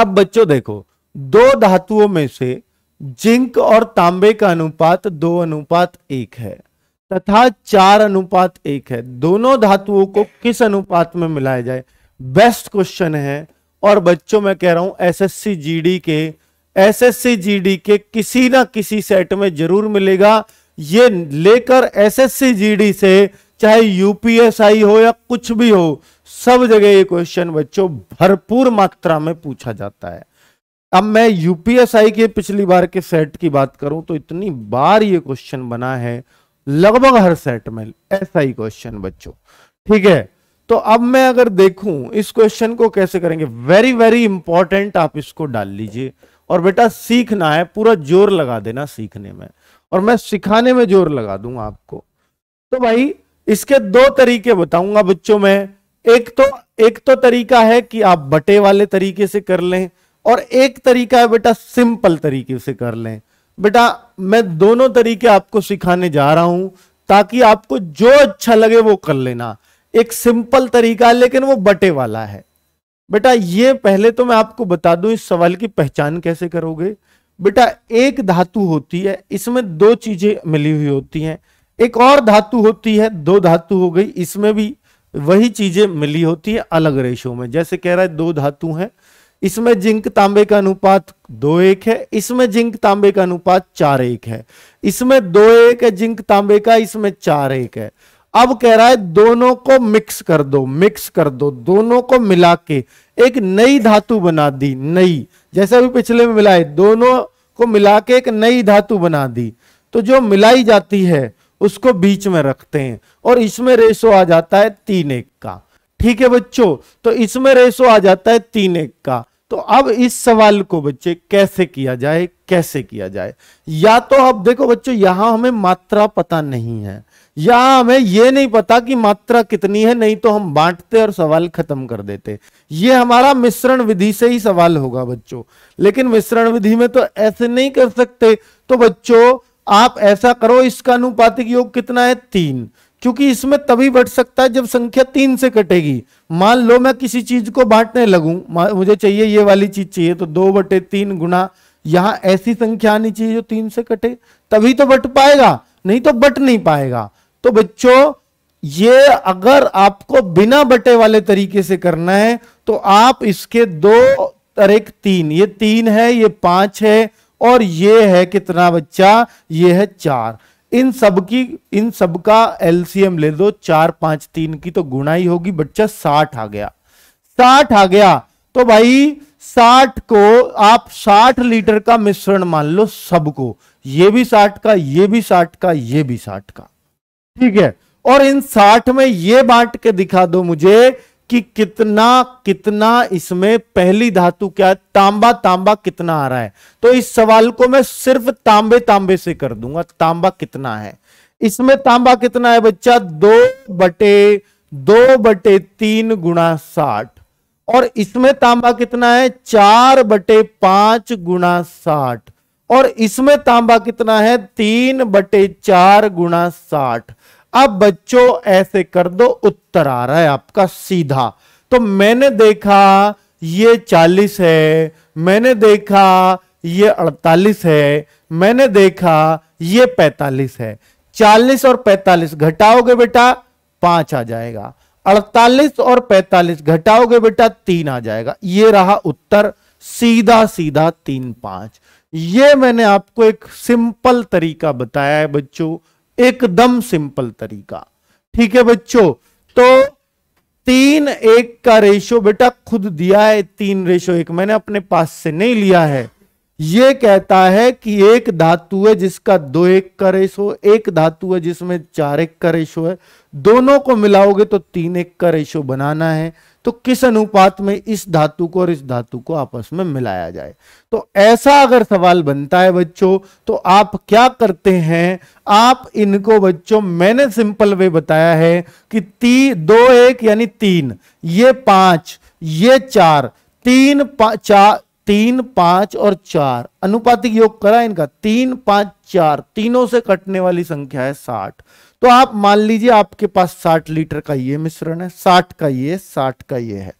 अब बच्चों देखो दो धातुओं में से जिंक और तांबे का अनुपात दो अनुपात एक है तथा चार अनुपात एक है दोनों धातुओं को किस अनुपात में मिलाया जाए बेस्ट क्वेश्चन है और बच्चों मैं कह रहा हूं एसएससी जीडी के एसएससी जीडी के किसी ना किसी सेट में जरूर मिलेगा ये लेकर एसएससी जीडी से चाहे यूपीएसआई हो या कुछ भी हो सब जगह ये क्वेश्चन बच्चों भरपूर मात्रा में पूछा जाता है अब मैं यूपीएसआई के पिछली बार के सेट की बात करूं तो इतनी बार ये क्वेश्चन बना है लगभग हर सेट में ऐसा ही क्वेश्चन बच्चों ठीक है तो अब मैं अगर देखूं इस क्वेश्चन को कैसे करेंगे वेरी वेरी इंपॉर्टेंट आप इसको डाल लीजिए और बेटा सीखना है पूरा जोर लगा देना सीखने में और मैं सिखाने में जोर लगा दूंगा आपको तो भाई इसके दो तरीके बताऊंगा बच्चों में एक तो एक तो तरीका है कि आप बटे वाले तरीके से कर लें और एक तरीका है बेटा सिंपल तरीके से कर लें बेटा मैं दोनों तरीके आपको सिखाने जा रहा हूं ताकि आपको जो अच्छा लगे वो कर लेना एक सिंपल तरीका लेकिन वो बटे वाला है बेटा ये पहले तो मैं आपको बता दूं इस सवाल की पहचान कैसे करोगे बेटा एक धातु होती है इसमें दो चीजें मिली हुई होती हैं एक और धातु होती है दो धातु हो गई इसमें भी वही चीजें मिली होती है अलग रेशो में जैसे कह रहा है दो धातु हैं इसमें जिंक तांबे का अनुपात दो एक है इसमें जिंक तांबे का अनुपात चार एक है इसमें दो एक है जिंक तांबे का इसमें चार एक है अब कह रहा है दोनों को मिक्स कर दो मिक्स कर दो दोनों को मिला के एक नई धातु बना दी नई जैसे अभी पिछले में मिलाए दोनों को मिला के एक नई धातु बना दी तो जो मिलाई जाती है उसको बीच में रखते हैं और इसमें रेशो आ जाता है तीन एक का ठीक है बच्चों तो इसमें रेशो आ जाता है तीन एक का तो अब इस सवाल को बच्चे कैसे किया जाए कैसे किया जाए या तो अब देखो बच्चों यहां हमें मात्रा पता नहीं है या हमें यह नहीं पता कि मात्रा कितनी है नहीं तो हम बांटते और सवाल खत्म कर देते ये हमारा मिश्रण विधि से ही सवाल होगा बच्चों लेकिन मिश्रण विधि में तो ऐसे नहीं कर सकते तो बच्चों आप ऐसा करो इसका अनुपातिक योग कितना है तीन क्योंकि इसमें तभी बढ़ सकता है जब संख्या तीन से कटेगी मान लो मैं किसी चीज को बांटने लगू मुझे चाहिए ये वाली चीज चाहिए तो दो बटे तीन गुना यहां ऐसी संख्या आनी चाहिए जो तीन से कटे तभी तो बट पाएगा नहीं तो बट नहीं पाएगा तो बच्चों ये अगर आपको बिना बटे वाले तरीके से करना है तो आप इसके दो तरह तीन ये तीन है ये पांच है और ये है कितना बच्चा ये है चार इन सब की इन सब का एलसीएम ले दो चार पांच तीन की तो गुणाई होगी बच्चा साठ आ गया साठ आ गया तो भाई साठ को आप साठ लीटर का मिश्रण मान लो सबको ये भी साठ का ये भी साठ का ये भी साठ का ठीक है और इन साठ में ये बांट के दिखा दो मुझे कि कितना कितना इसमें पहली धातु क्या है तांबा तांबा कितना आ रहा है तो इस सवाल को मैं सिर्फ तांबे तांबे से कर दूंगा तांबा कितना है इसमें तांबा कितना है बच्चा दो बटे दो बटे तीन गुणा साठ और इसमें तांबा कितना है चार बटे पांच गुणा साठ और इसमें तांबा कितना है तीन बटे चार गुणा साठ अब बच्चों ऐसे कर दो उत्तर आ रहा है आपका सीधा तो मैंने देखा ये चालीस है मैंने देखा ये अड़तालीस है मैंने देखा ये पैतालीस है चालीस और पैतालीस घटाओगे बेटा पांच आ जाएगा अड़तालीस और पैतालीस घटाओगे बेटा तीन आ जाएगा ये रहा उत्तर सीधा सीधा तीन पांच ये मैंने आपको एक सिंपल तरीका बताया है बच्चों एकदम सिंपल तरीका ठीक है बच्चों तो तीन एक का रेशो बेटा खुद दिया है तीन रेशो एक मैंने अपने पास से नहीं लिया है यह कहता है कि एक धातु है जिसका दो एक का रेशो एक धातु है जिसमें चार एक का रेशो है दोनों को मिलाओगे तो तीन एक का रेशो बनाना है तो किस अनुपात में इस धातु को और इस धातु को आपस में मिलाया जाए तो ऐसा अगर सवाल बनता है बच्चों तो आप क्या करते हैं आप इनको बच्चों मैंने सिंपल वे बताया है कि ती दो एक यानी तीन ये पांच ये चार तीन पा, चार तीन पांच और चार अनुपातिक योग करा इनका तीन पांच चार तीनों से कटने वाली संख्या है साठ तो आप मान लीजिए आपके पास 60 लीटर का ये मिश्रण है 60 का ये 60 का ये है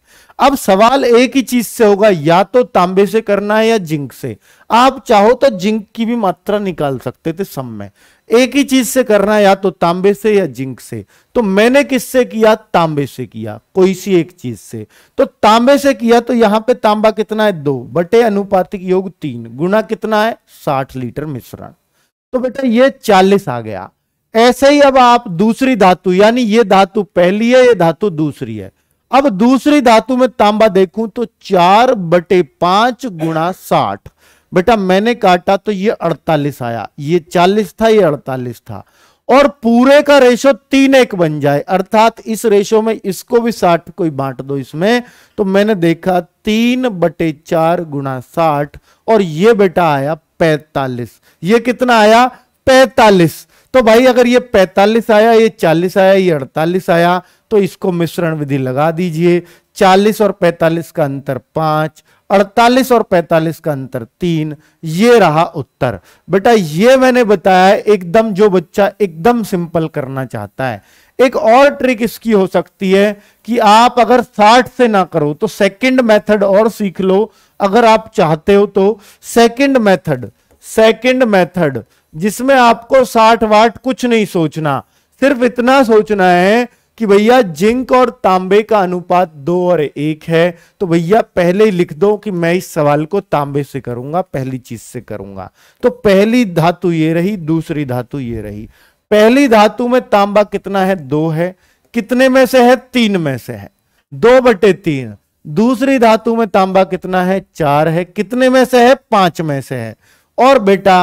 अब सवाल एक ही चीज से होगा या तो तांबे से करना है या जिंक से आप चाहो तो जिंक की भी मात्रा निकाल सकते थे सम में एक ही चीज से करना है या तो तांबे से या जिंक से तो मैंने किससे किया तांबे से किया कोई सी एक चीज से तो तांबे से किया तो यहां पे तांबा कितना है दो बटे अनुपातिक योग तीन गुना कितना है साठ लीटर मिश्रण तो बेटा ये चालीस आ गया ऐसे ही अब आप दूसरी धातु यानी ये धातु पहली है ये धातु दूसरी है अब दूसरी धातु में तांबा देखूं तो चार बटे पांच गुणा साठ बेटा मैंने काटा तो ये अड़तालीस आया ये चालीस था ये अड़तालीस था और पूरे का रेशो तीन एक बन जाए अर्थात इस रेशो में इसको भी साठ कोई बांट दो इसमें तो मैंने देखा तीन बटे चार गुणा साठ और ये बेटा आया पैतालीस ये कितना आया पैतालीस तो भाई अगर ये 45 आया ये 40 आया ये 48 आया तो इसको मिश्रण विधि लगा दीजिए 40 और 45 का अंतर पांच 48 और 45 का अंतर तीन ये रहा उत्तर बेटा ये मैंने बताया एकदम जो बच्चा एकदम सिंपल करना चाहता है एक और ट्रिक इसकी हो सकती है कि आप अगर 60 से ना करो तो सेकंड मेथड और सीख लो अगर आप चाहते हो तो सेकंड मेथड सेकंड मेथड जिसमें आपको 60 वाट कुछ नहीं सोचना सिर्फ इतना सोचना है कि भैया जिंक और तांबे का अनुपात दो और एक है तो भैया पहले ही लिख दो कि मैं इस सवाल को तांबे से करूंगा पहली चीज से करूंगा तो पहली धातु ये रही दूसरी धातु ये रही पहली धातु में तांबा कितना है दो है कितने में से है तीन में से है दो बटे तीन दूसरी धातु में तांबा कितना है चार है कितने में से है पांच में से है और बेटा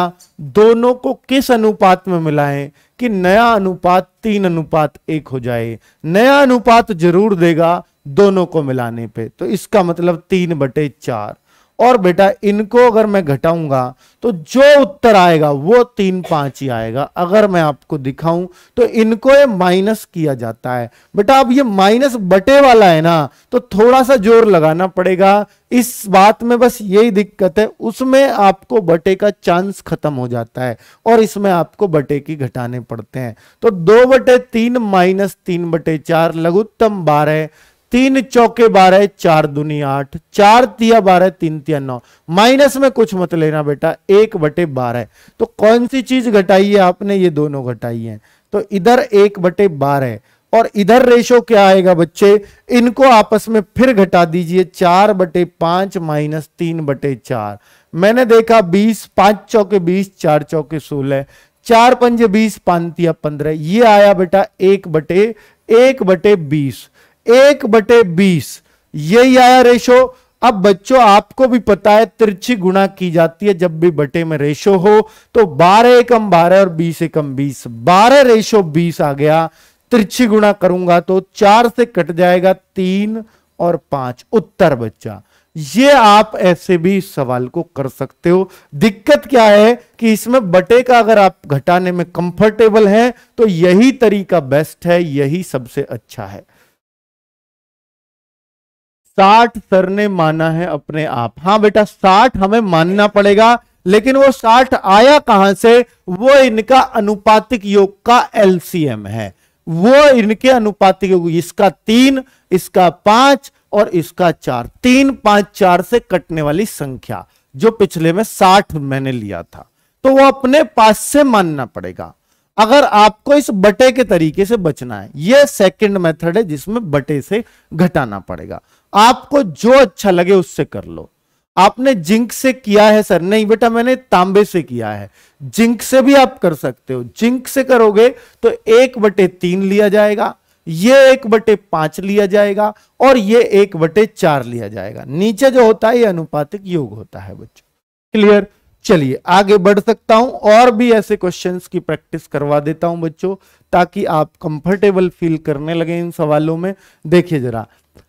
दोनों को किस अनुपात में मिलाएं कि नया अनुपात तीन अनुपात एक हो जाए नया अनुपात जरूर देगा दोनों को मिलाने पे तो इसका मतलब तीन बटे चार और बेटा इनको अगर मैं घटाऊंगा तो जो उत्तर आएगा वो तीन पांच ही आएगा अगर मैं आपको दिखाऊं तो इनको ये माइनस किया जाता है बेटा अब ये माइनस बटे वाला है ना तो थोड़ा सा जोर लगाना पड़ेगा इस बात में बस यही दिक्कत है उसमें आपको बटे का चांस खत्म हो जाता है और इसमें आपको बटे की घटाने पड़ते हैं तो दो बटे तीन माइनस तीन बटे चार लघुत्तम बारह तीन चौके बारह चार दुनिया आठ चार तिया बारह तीन तिया नौ माइनस में कुछ मत लेना बेटा एक बटे बारह तो कौन सी चीज घटाई है आपने ये दोनों घटाई है तो इधर एक बटे बारह और इधर रेशो क्या आएगा बच्चे इनको आपस में फिर घटा दीजिए चार बटे पांच माइनस तीन बटे चार मैंने देखा बीस पांच चौके बीस चार चौके सोलह चार पंजे बीस पांतिया पंद्रह ये आया बेटा एक बटे एक बटे बीस एक बटे बीस यही आया रेशो अब बच्चों आपको भी पता है तिरछी गुणा की जाती है जब भी बटे में रेशो हो तो बारह एकम बारह और बीस एकम बीस बारह रेशो बीस आ गया तिरछी गुणा करूंगा तो चार से कट जाएगा तीन और पांच उत्तर बच्चा ये आप ऐसे भी सवाल को कर सकते हो दिक्कत क्या है कि इसमें बटे का अगर आप घटाने में कंफर्टेबल हैं तो यही तरीका बेस्ट है यही सबसे अच्छा है साठ सर ने माना है अपने आप हाँ बेटा साठ हमें मानना पड़ेगा लेकिन वो साठ आया कहां से वो इनका अनुपातिक योग का एलसीएम है वो इनके अनुपातिक योग इसका तीन इसका पांच और इसका चार तीन पांच चार से कटने वाली संख्या जो पिछले में साठ मैंने लिया था तो वो अपने पास से मानना पड़ेगा अगर आपको इस बटे के तरीके से बचना है यह सेकंड मेथड है जिसमें बटे से घटाना पड़ेगा आपको जो अच्छा लगे उससे कर लो आपने जिंक से किया है सर नहीं बेटा मैंने तांबे से किया है जिंक से भी आप कर सकते हो जिंक से करोगे तो एक बटे तीन लिया जाएगा ये एक बटे पांच लिया जाएगा और ये एक बटे चार लिया जाएगा नीचे जो होता है ये अनुपातिक योग होता है बच्चों क्लियर चलिए आगे बढ़ सकता हूं और भी ऐसे क्वेश्चंस की प्रैक्टिस करवा देता हूं बच्चों ताकि आप कंफर्टेबल फील करने लगे इन सवालों में देखिए जरा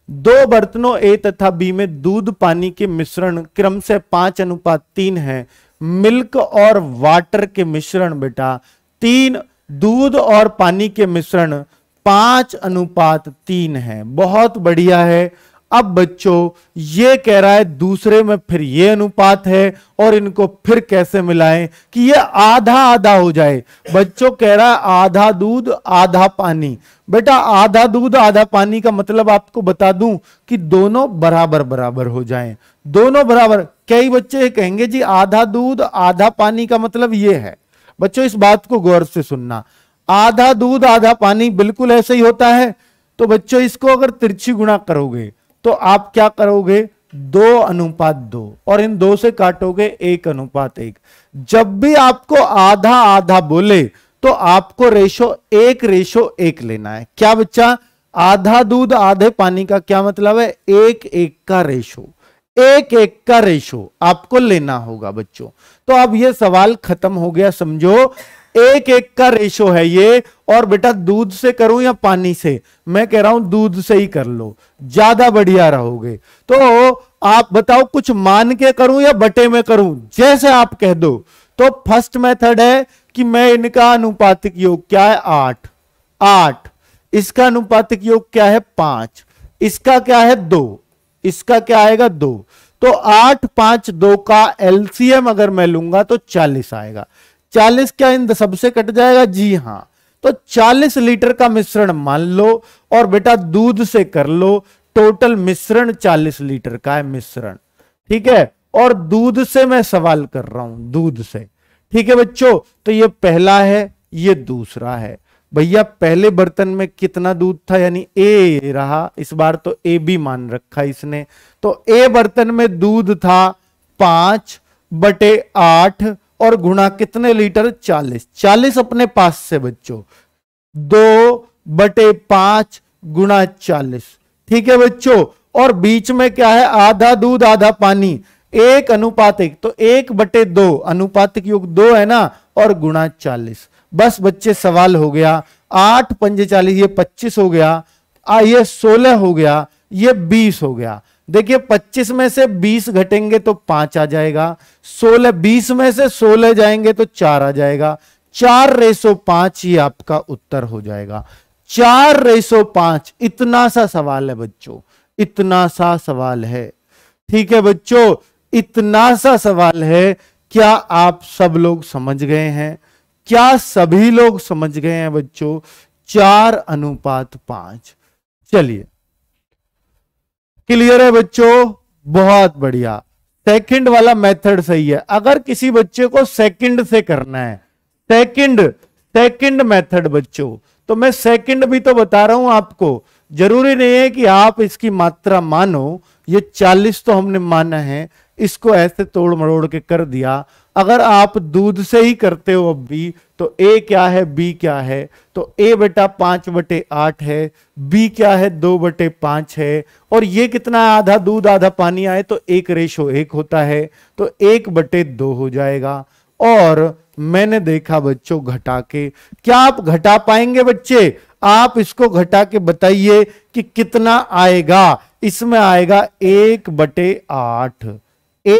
दो बर्तनों ए तथा बी में दूध पानी के मिश्रण क्रम से पांच अनुपात तीन है मिल्क और वाटर के मिश्रण बेटा तीन दूध और पानी के मिश्रण पांच अनुपात तीन है बहुत बढ़िया है अब बच्चों ये कह रहा है दूसरे में फिर ये अनुपात है और इनको फिर कैसे मिलाएं कि ये आधा आधा हो जाए बच्चों कह रहा है आधा दूध आधा पानी बेटा आधा दूध आधा पानी का मतलब आपको बता दूं कि दोनों बराबर बराबर हो जाएं दोनों बराबर कई बच्चे कहेंगे जी आधा दूध आधा पानी का मतलब ये है बच्चों इस बात को गौर से सुनना आधा दूध आधा पानी बिल्कुल ऐसे ही होता है तो बच्चों इसको अगर तिरछी गुणा करोगे तो आप क्या करोगे दो अनुपात दो और इन दो से काटोगे एक अनुपात एक जब भी आपको आधा आधा बोले तो आपको रेशो एक रेशो एक लेना है क्या बच्चा आधा दूध आधे पानी का क्या मतलब है एक एक का रेशो एक एक का रेशो आपको लेना होगा बच्चों तो अब यह सवाल खत्म हो गया समझो एक एक का रेशो है ये और बेटा दूध से करूं या पानी से मैं कह रहा हूं दूध से ही कर लो ज्यादा बढ़िया रहोगे तो आप बताओ कुछ मान के करूं या बटे में करूं जैसे आप कह दो तो फर्स्ट मेथड है कि मैं इनका अनुपातिक योग क्या है आठ आठ इसका अनुपातिक योग क्या है पांच इसका क्या है दो इसका क्या आएगा दो तो आठ पांच दो का एलसीएम अगर मैं लूंगा तो चालीस आएगा चालीस क्या इन सबसे कट जाएगा जी हाँ तो 40 लीटर का मिश्रण मान लो और बेटा दूध से कर लो टोटल मिश्रण 40 लीटर का है मिश्रण ठीक है और दूध से मैं सवाल कर रहा हूं दूध से ठीक है बच्चों तो ये पहला है ये दूसरा है भैया पहले बर्तन में कितना दूध था यानी ए रहा इस बार तो ए भी मान रखा इसने तो ए बर्तन में दूध था पांच बटे आठ और गुणा कितने लीटर चालीस चालीस अपने पास से बच्चों दो बटे पांच गुणा चालीस ठीक है बच्चों और बीच में क्या है आधा दूध आधा पानी एक अनुपातिक तो एक बटे दो अनुपातिक युग दो है ना और गुणा चालीस बस बच्चे सवाल हो गया आठ पंजे चालीस ये पच्चीस हो गया आ ये सोलह हो गया ये बीस हो गया देखिए 25 में से 20 घटेंगे तो पांच आ जाएगा 16 20 में से 16 जाएंगे तो चार आ जाएगा चार रेसो पांच ये आपका उत्तर हो जाएगा चार रेसो पांच इतना सा सवाल है बच्चों इतना सा सवाल है ठीक है बच्चों इतना सा सवाल है क्या आप सब लोग समझ गए हैं क्या सभी लोग समझ गए हैं बच्चों चार अनुपात पांच चलिए क्लियर है बच्चों बहुत बढ़िया सेकंड वाला मेथड सही है अगर किसी बच्चे को सेकंड से करना है सेकंड सेकंड मेथड बच्चों तो मैं सेकंड भी तो बता रहा हूं आपको जरूरी नहीं है कि आप इसकी मात्रा मानो ये 40 तो हमने माना है इसको ऐसे तोड़ मरोड़ के कर दिया अगर आप दूध से ही करते हो अब भी तो ए क्या है बी क्या है तो ए बेटा पांच बटे आठ है बी क्या है दो बटे पांच है और ये कितना आधा दूध आधा पानी आए तो एक रेशो एक होता है तो एक बटे दो हो जाएगा और मैंने देखा बच्चों घटा के क्या आप घटा पाएंगे बच्चे आप इसको घटा के बताइए कि कितना आएगा इसमें आएगा एक बटे आठ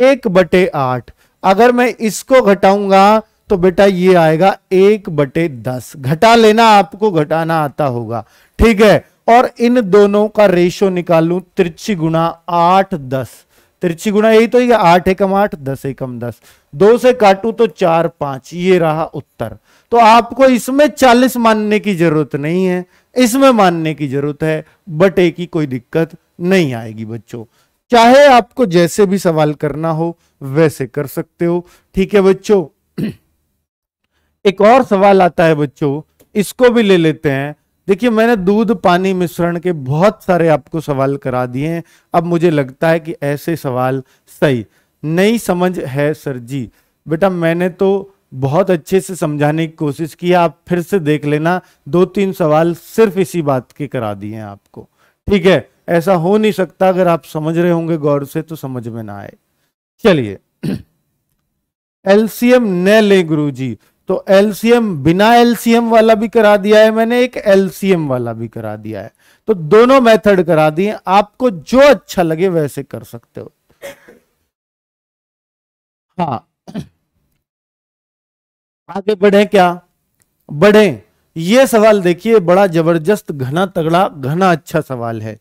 एक बटे आठ अगर मैं इसको घटाऊंगा तो बेटा ये आएगा एक बटे दस घटा लेना आपको घटाना आता होगा ठीक है और इन दोनों का रेशो निकालू त्रिची गुणा आठ दस त्रिची गुणा यही तो ही आठ एकम आठ दस एकम दस दो से काटू तो चार पांच ये रहा उत्तर तो आपको इसमें चालीस मानने की जरूरत नहीं है इसमें मानने की जरूरत है बटे की कोई दिक्कत नहीं आएगी बच्चों चाहे आपको जैसे भी सवाल करना हो वैसे कर सकते हो ठीक है बच्चों एक और सवाल आता है बच्चों इसको भी ले लेते हैं देखिए मैंने दूध पानी मिश्रण के बहुत सारे आपको सवाल करा दिए हैं अब मुझे लगता है कि ऐसे सवाल सही नहीं समझ है सर जी बेटा मैंने तो बहुत अच्छे से समझाने की कोशिश की आप फिर से देख लेना दो तीन सवाल सिर्फ इसी बात के करा दिए हैं आपको ठीक है ऐसा हो नहीं सकता अगर आप समझ रहे होंगे गौर से तो समझ में ना आए चलिए (clears throat) एलसीएम न ले गुरु जी तो एलसीएम बिना एलसीएम वाला भी करा दिया है मैंने एक एलसीएम वाला भी करा दिया है तो दोनों मेथड करा दिए आपको जो अच्छा लगे वैसे कर सकते हो हाँ आगे बढ़े क्या बढ़े ये सवाल देखिए बड़ा जबरदस्त घना तगड़ा घना अच्छा सवाल है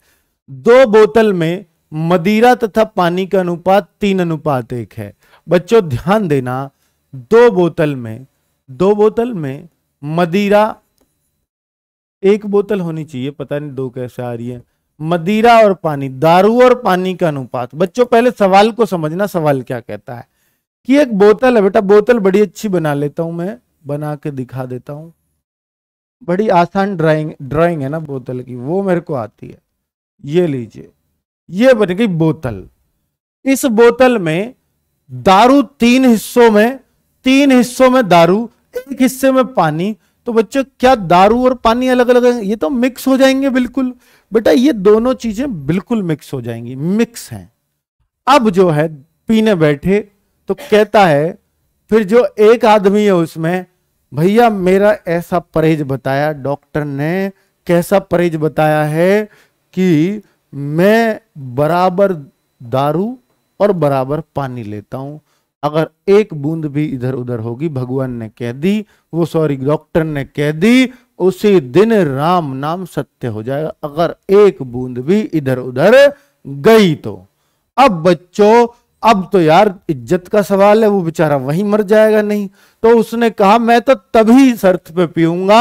दो बोतल में मदिरा तथा पानी का अनुपात तीन अनुपात एक है बच्चों ध्यान देना दो बोतल में दो बोतल में मदीरा एक बोतल होनी चाहिए पता नहीं दो कैसे आ रही है मदीरा और पानी दारू और पानी का अनुपात बच्चों पहले सवाल को समझना सवाल क्या कहता है कि एक बोतल है बेटा बोतल बड़ी अच्छी बना लेता हूं मैं बना के दिखा देता हूं बड़ी आसान ड्राइंग ड्राइंग है ना बोतल की वो मेरे को आती है ये लीजिए ये बन गई बोतल इस बोतल में दारू तीन हिस्सों में तीन हिस्सों में दारू एक हिस्से में पानी तो बच्चों क्या दारू और पानी अलग अलग है ये तो मिक्स हो जाएंगे बिल्कुल बेटा ये दोनों चीजें बिल्कुल मिक्स हो जाएंगी मिक्स हैं अब जो है पीने बैठे तो कहता है फिर जो एक आदमी है उसमें भैया मेरा ऐसा परहेज बताया डॉक्टर ने कैसा परहेज बताया है कि मैं बराबर दारू और बराबर पानी लेता हूं अगर एक बूंद भी इधर उधर होगी भगवान ने कह दी वो सॉरी डॉक्टर ने कह दी उसी दिन राम नाम सत्य हो जाएगा अगर एक बूंद भी इधर उधर गई तो अब बच्चों अब तो यार इज्जत का सवाल है वो बेचारा वहीं मर जाएगा नहीं तो उसने कहा मैं तो तभी शर्त पे पीऊंगा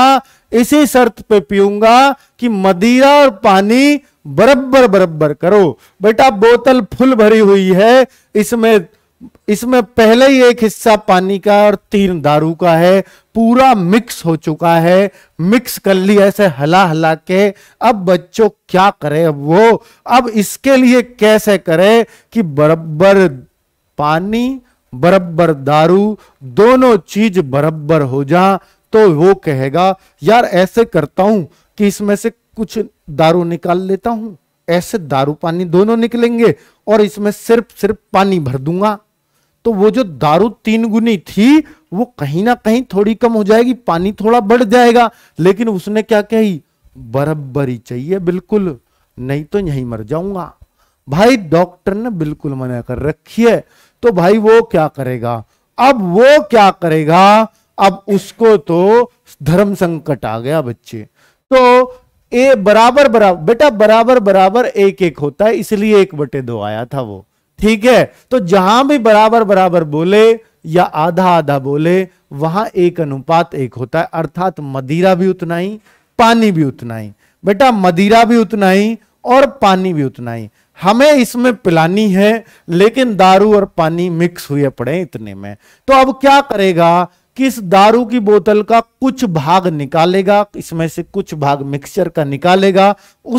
इसी शर्त पे पीऊंगा कि मदिरा और पानी बराबर बराबर करो बेटा बोतल फुल भरी हुई है इसमें इसमें पहले ही एक हिस्सा पानी का और तीन दारू का है पूरा मिक्स हो चुका है मिक्स कर लिया ऐसे हला हला के अब बच्चों क्या करें अब वो अब इसके लिए कैसे करें कि बराबर पानी बराबर दारू दोनों चीज बराबर हो जा तो वो कहेगा यार ऐसे करता हूं कि इसमें से कुछ दारू निकाल लेता हूं ऐसे दारू पानी दोनों निकलेंगे और इसमें सिर्फ सिर्फ पानी भर दूंगा तो वो जो दारू तीन गुनी थी वो कहीं ना कहीं थोड़ी कम हो जाएगी पानी थोड़ा बढ़ जाएगा लेकिन उसने क्या कही बराबरी चाहिए बिल्कुल नहीं तो यही मर जाऊंगा भाई डॉक्टर ने बिल्कुल मना कर रखी है तो भाई वो क्या करेगा अब वो क्या करेगा अब उसको तो धर्म संकट आ गया बच्चे तो ए बराबर बराबर बेटा बराबर बराबर एक एक होता है इसलिए एक बटे दो आया था वो ठीक है तो जहां भी बराबर बराबर बोले या आधा आधा बोले वहां एक अनुपात एक होता है अर्थात मदिरा भी उतना ही पानी भी उतना ही बेटा मदिरा भी उतना ही और पानी भी उतना ही हमें इसमें पिलानी है लेकिन दारू और पानी मिक्स हुए पड़े इतने में तो अब क्या करेगा किस दारू की बोतल का कुछ भाग निकालेगा इसमें से कुछ भाग मिक्सचर का निकालेगा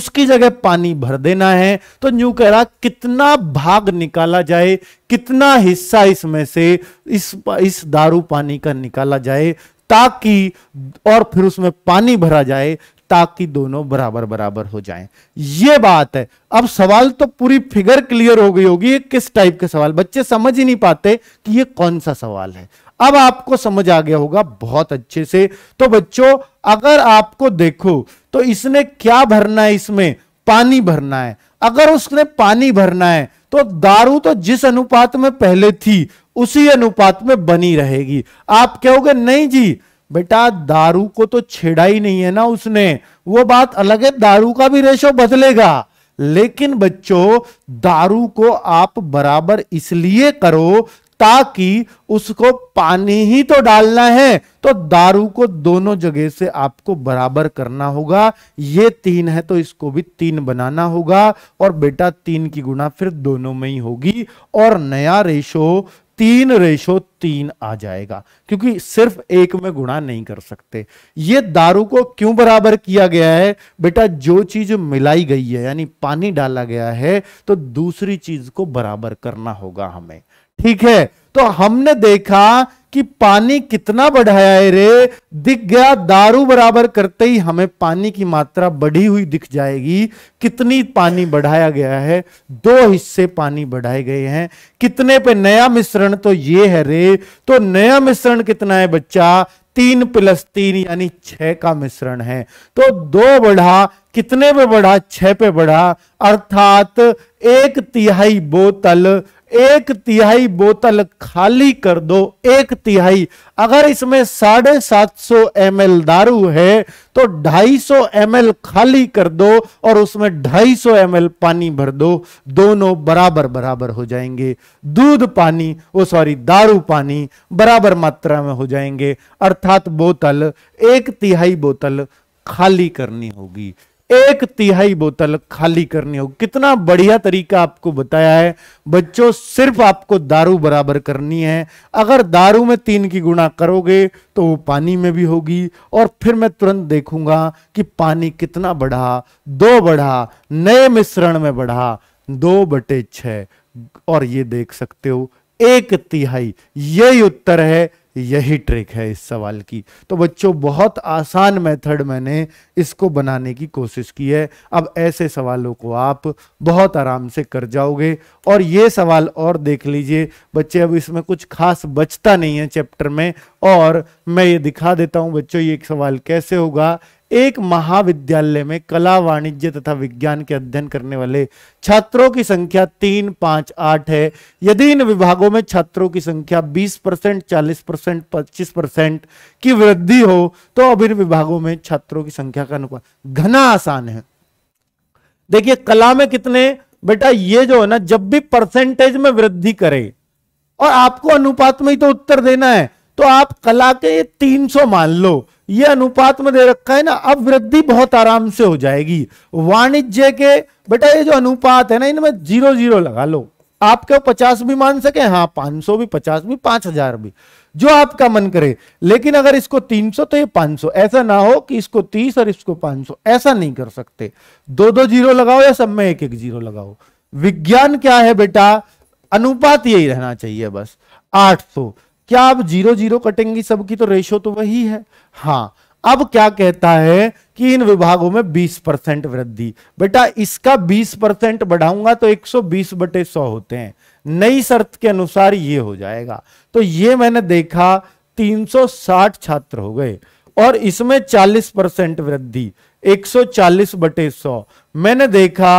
उसकी जगह पानी भर देना है तो न्यू कह रहा कितना भाग निकाला जाए कितना हिस्सा इसमें से इस इस दारू पानी का निकाला जाए ताकि और फिर उसमें पानी भरा जाए ताकि दोनों बराबर बराबर हो जाएं ये बात है अब सवाल तो पूरी फिगर क्लियर हो गई होगी किस टाइप के सवाल बच्चे समझ ही नहीं पाते कि यह कौन सा सवाल है अब आपको समझ आ गया होगा बहुत अच्छे से तो बच्चों अगर आपको देखो तो इसने क्या भरना है इसमें पानी भरना है अगर उसने पानी भरना है तो दारू तो जिस अनुपात में पहले थी उसी अनुपात में बनी रहेगी आप कहोगे नहीं जी बेटा दारू को तो छेड़ा ही नहीं है ना उसने वो बात अलग है दारू का भी रेशो बदलेगा लेकिन बच्चों दारू को आप बराबर इसलिए करो ताकि उसको पानी ही तो डालना है तो दारू को दोनों जगह से आपको बराबर करना होगा ये तीन है तो इसको भी तीन बनाना होगा और बेटा तीन की गुणा फिर दोनों में ही होगी और नया रेशो तीन रेशो तीन आ जाएगा क्योंकि सिर्फ एक में गुणा नहीं कर सकते ये दारू को क्यों बराबर किया गया है बेटा जो चीज मिलाई गई है यानी पानी डाला गया है तो दूसरी चीज को बराबर करना होगा हमें ठीक है तो हमने देखा कि पानी कितना बढ़ाया है रे दिख गया दारू बराबर करते ही हमें पानी की मात्रा बढ़ी हुई दिख जाएगी कितनी पानी बढ़ाया गया है दो हिस्से पानी बढ़ाए गए हैं कितने पे नया मिश्रण तो ये है रे तो नया मिश्रण कितना है बच्चा तीन प्लस तीन यानी छह का मिश्रण है तो दो बढ़ा कितने पे बढ़ा छह पे बढ़ा अर्थात एक तिहाई बोतल एक तिहाई बोतल खाली कर दो एक तिहाई अगर इसमें साढ़े सात सौ एम दारू है तो ढाई सौ एम खाली कर दो और उसमें ढाई सौ एम पानी भर दो दोनों बराबर बराबर हो जाएंगे दूध पानी वो सॉरी दारू पानी बराबर मात्रा में हो जाएंगे अर्थात बोतल एक तिहाई बोतल खाली करनी होगी एक तिहाई बोतल खाली करनी हो कितना बढ़िया तरीका आपको बताया है बच्चों सिर्फ आपको दारू बराबर करनी है अगर दारू में तीन की गुणा करोगे तो वो पानी में भी होगी और फिर मैं तुरंत देखूंगा कि पानी कितना बढ़ा दो बढ़ा नए मिश्रण में बढ़ा दो बटे छ और ये देख सकते हो एक तिहाई यही उत्तर है यही ट्रिक है इस सवाल की तो बच्चों बहुत आसान मेथड मैंने इसको बनाने की कोशिश की है अब ऐसे सवालों को आप बहुत आराम से कर जाओगे और ये सवाल और देख लीजिए बच्चे अब इसमें कुछ खास बचता नहीं है चैप्टर में और मैं ये दिखा देता हूँ बच्चों ये एक सवाल कैसे होगा एक महाविद्यालय में कला वाणिज्य तथा विज्ञान के अध्ययन करने वाले छात्रों की संख्या तीन पांच आठ है यदि इन विभागों में छात्रों की संख्या 20 परसेंट चालीस परसेंट पच्चीस परसेंट की वृद्धि हो तो अब इन विभागों में छात्रों की संख्या का अनुपात घना आसान है देखिए कला में कितने बेटा ये जो है ना जब भी परसेंटेज में वृद्धि करे और आपको अनुपात में ही तो उत्तर देना है तो आप कला के 300 मान लो ये अनुपात में दे रखा है ना अब वृद्धि बहुत आराम से हो जाएगी वाणिज्य के बेटा ये जो अनुपात है ना इनमें जीरो जीरो लगा लो आपके पचास भी मान सके हाँ पांच सौ भी पचास भी पांच हजार भी जो आपका मन करे लेकिन अगर इसको तीन सौ तो ये पांच सौ ऐसा ना हो कि इसको तीस और इसको पांच सौ ऐसा नहीं कर सकते दो दो जीरो लगाओ या सब में एक एक जीरो लगाओ विज्ञान क्या है बेटा अनुपात यही रहना चाहिए बस आठ सौ क्या अब जीरो जीरो कटेंगी सबकी तो रेशो तो वही है हाँ अब क्या कहता है कि इन विभागों में 20 परसेंट वृद्धि बेटा इसका 20 परसेंट बढ़ाऊंगा तो 120 बटे 100 होते हैं नई शर्त के अनुसार ये हो जाएगा तो ये मैंने देखा 360 छात्र हो गए और इसमें 40 परसेंट वृद्धि 140 बटे 100 मैंने देखा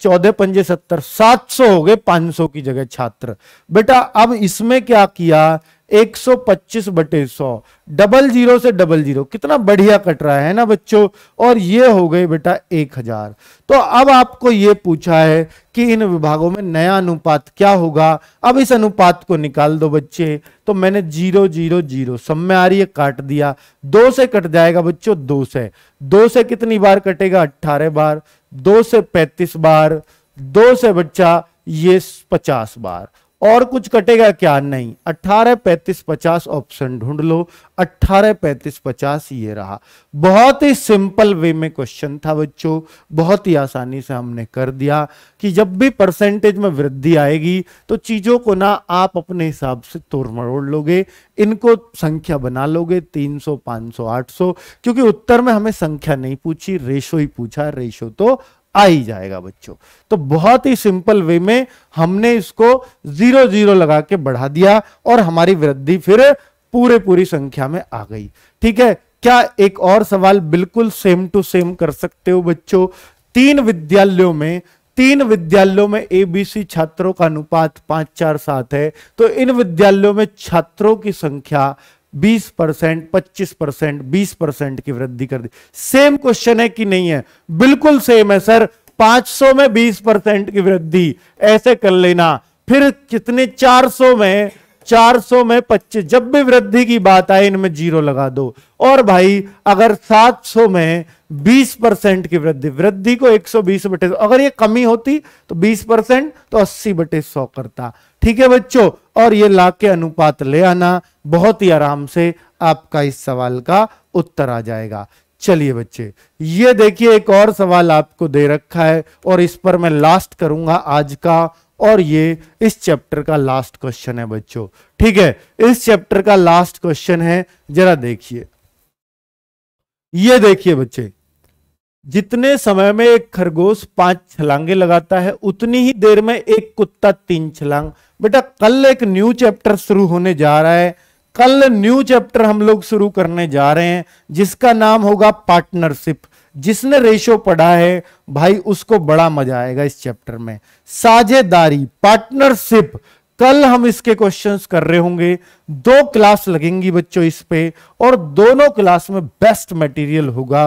चौदह पंजे सत्तर सात सौ हो गए पांच सौ की जगह छात्र बेटा अब इसमें क्या किया 125 बटे सौ डबल जीरो से डबल जीरो कितना बढ़िया कट रहा है ना बच्चों और ये हो गए बेटा एक हजार तो अब आपको ये पूछा है कि इन विभागों में नया अनुपात क्या होगा अब इस अनुपात को निकाल दो बच्चे तो मैंने जीरो जीरो जीरो सब में आ रही है काट दिया दो से कट जाएगा बच्चों दो से दो से कितनी बार कटेगा अट्ठारह बार दो से पैंतीस बार दो से बच्चा ये पचास बार और कुछ कटेगा क्या नहीं अट्ठारह पैंतीस पचास ऑप्शन ढूंढ लो अट्ठारह पैंतीस पचास ये रहा बहुत ही सिंपल वे में क्वेश्चन था बच्चों बहुत ही आसानी से हमने कर दिया कि जब भी परसेंटेज में वृद्धि आएगी तो चीजों को ना आप अपने हिसाब से तोड़ मरोड़ लोगे इनको संख्या बना लोगे 300 500 800 क्योंकि उत्तर में हमें संख्या नहीं पूछी रेशो ही पूछा रेशो तो आ ही जाएगा बच्चों तो बहुत ही सिंपल वे में हमने इसको जीरो जीरो लगा के बढ़ा दिया और हमारी वृद्धि फिर पूरे पूरी संख्या में आ गई ठीक है क्या एक और सवाल बिल्कुल सेम टू सेम कर सकते हो बच्चों तीन विद्यालयों में तीन विद्यालयों में एबीसी छात्रों का अनुपात पांच चार सात है तो इन विद्यालयों में छात्रों की संख्या 20 परसेंट पच्चीस परसेंट बीस परसेंट की वृद्धि कर दी सेम क्वेश्चन है कि नहीं है बिल्कुल सेम है सर 500 में 20 परसेंट की वृद्धि ऐसे कर लेना फिर कितने 400 में 400 में 25 जब भी वृद्धि की बात आए इनमें जीरो लगा दो और भाई अगर 700 में 20 परसेंट की वृद्धि वृद्धि को 120 बटे अगर ये कमी होती तो 20 परसेंट तो 80 बटे 100 करता ठीक है बच्चों और ये ला के अनुपात ले आना बहुत ही आराम से आपका इस सवाल का उत्तर आ जाएगा चलिए बच्चे ये देखिए एक और सवाल आपको दे रखा है और इस पर मैं लास्ट करूंगा आज का और ये इस चैप्टर का लास्ट क्वेश्चन है बच्चों ठीक है इस चैप्टर का लास्ट क्वेश्चन है जरा देखिए ये देखिए बच्चे जितने समय में एक खरगोश पांच छलांगे लगाता है उतनी ही देर में एक कुत्ता तीन छलांग बेटा कल एक न्यू चैप्टर शुरू होने जा रहा है कल न्यू चैप्टर हम लोग शुरू करने जा रहे हैं जिसका नाम होगा पार्टनरशिप जिसने रेशो पढ़ा है भाई उसको बड़ा मजा आएगा इस चैप्टर में साझेदारी पार्टनरशिप कल हम इसके क्वेश्चंस कर रहे होंगे दो क्लास लगेंगी बच्चों इस पे और दोनों क्लास में बेस्ट मटेरियल होगा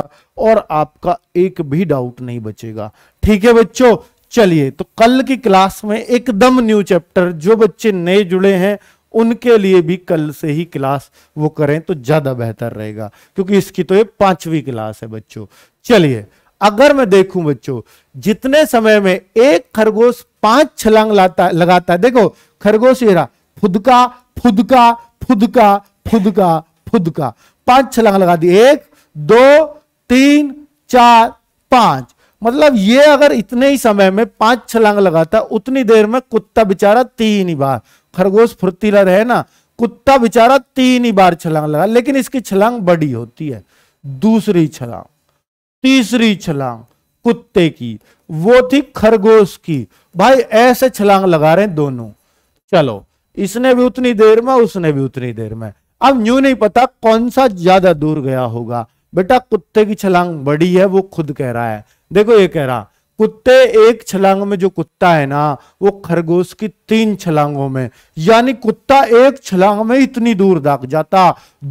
और आपका एक भी डाउट नहीं बचेगा ठीक है बच्चों चलिए तो कल की क्लास में एकदम न्यू चैप्टर जो बच्चे नए जुड़े हैं उनके लिए भी कल से ही क्लास वो करें तो ज्यादा बेहतर रहेगा क्योंकि इसकी तो ये पांचवी क्लास है बच्चों चलिए अगर मैं देखूं बच्चों जितने समय में एक खरगोश पांच छलांग लाता लगाता है देखो खरगोश ये रहा फुदका फुदका फुदका फुदका फुदका पांच छलांग लगा दी एक दो तीन चार पांच मतलब ये अगर इतने ही समय में पांच छलांग लगाता उतनी देर में कुत्ता बेचारा तीन ही बार खरगोश फुर्तीला रहे ना कुत्ता बेचारा तीन ही बार छलांग लगा लेकिन इसकी छलांग बड़ी होती है दूसरी छलांग तीसरी छलांग कुत्ते की वो थी खरगोश की भाई ऐसे छलांग लगा रहे हैं दोनों चलो इसने भी उतनी देर में उसने भी उतनी देर में अब यू नहीं पता कौन सा ज्यादा दूर गया होगा बेटा कुत्ते की छलांग बड़ी है वो खुद कह रहा है देखो ये कह रहा कुत्ते एक छलांग में जो कुत्ता है ना वो खरगोश की तीन छलांगों में यानी कुत्ता एक छलांग में इतनी दूर दाग जाता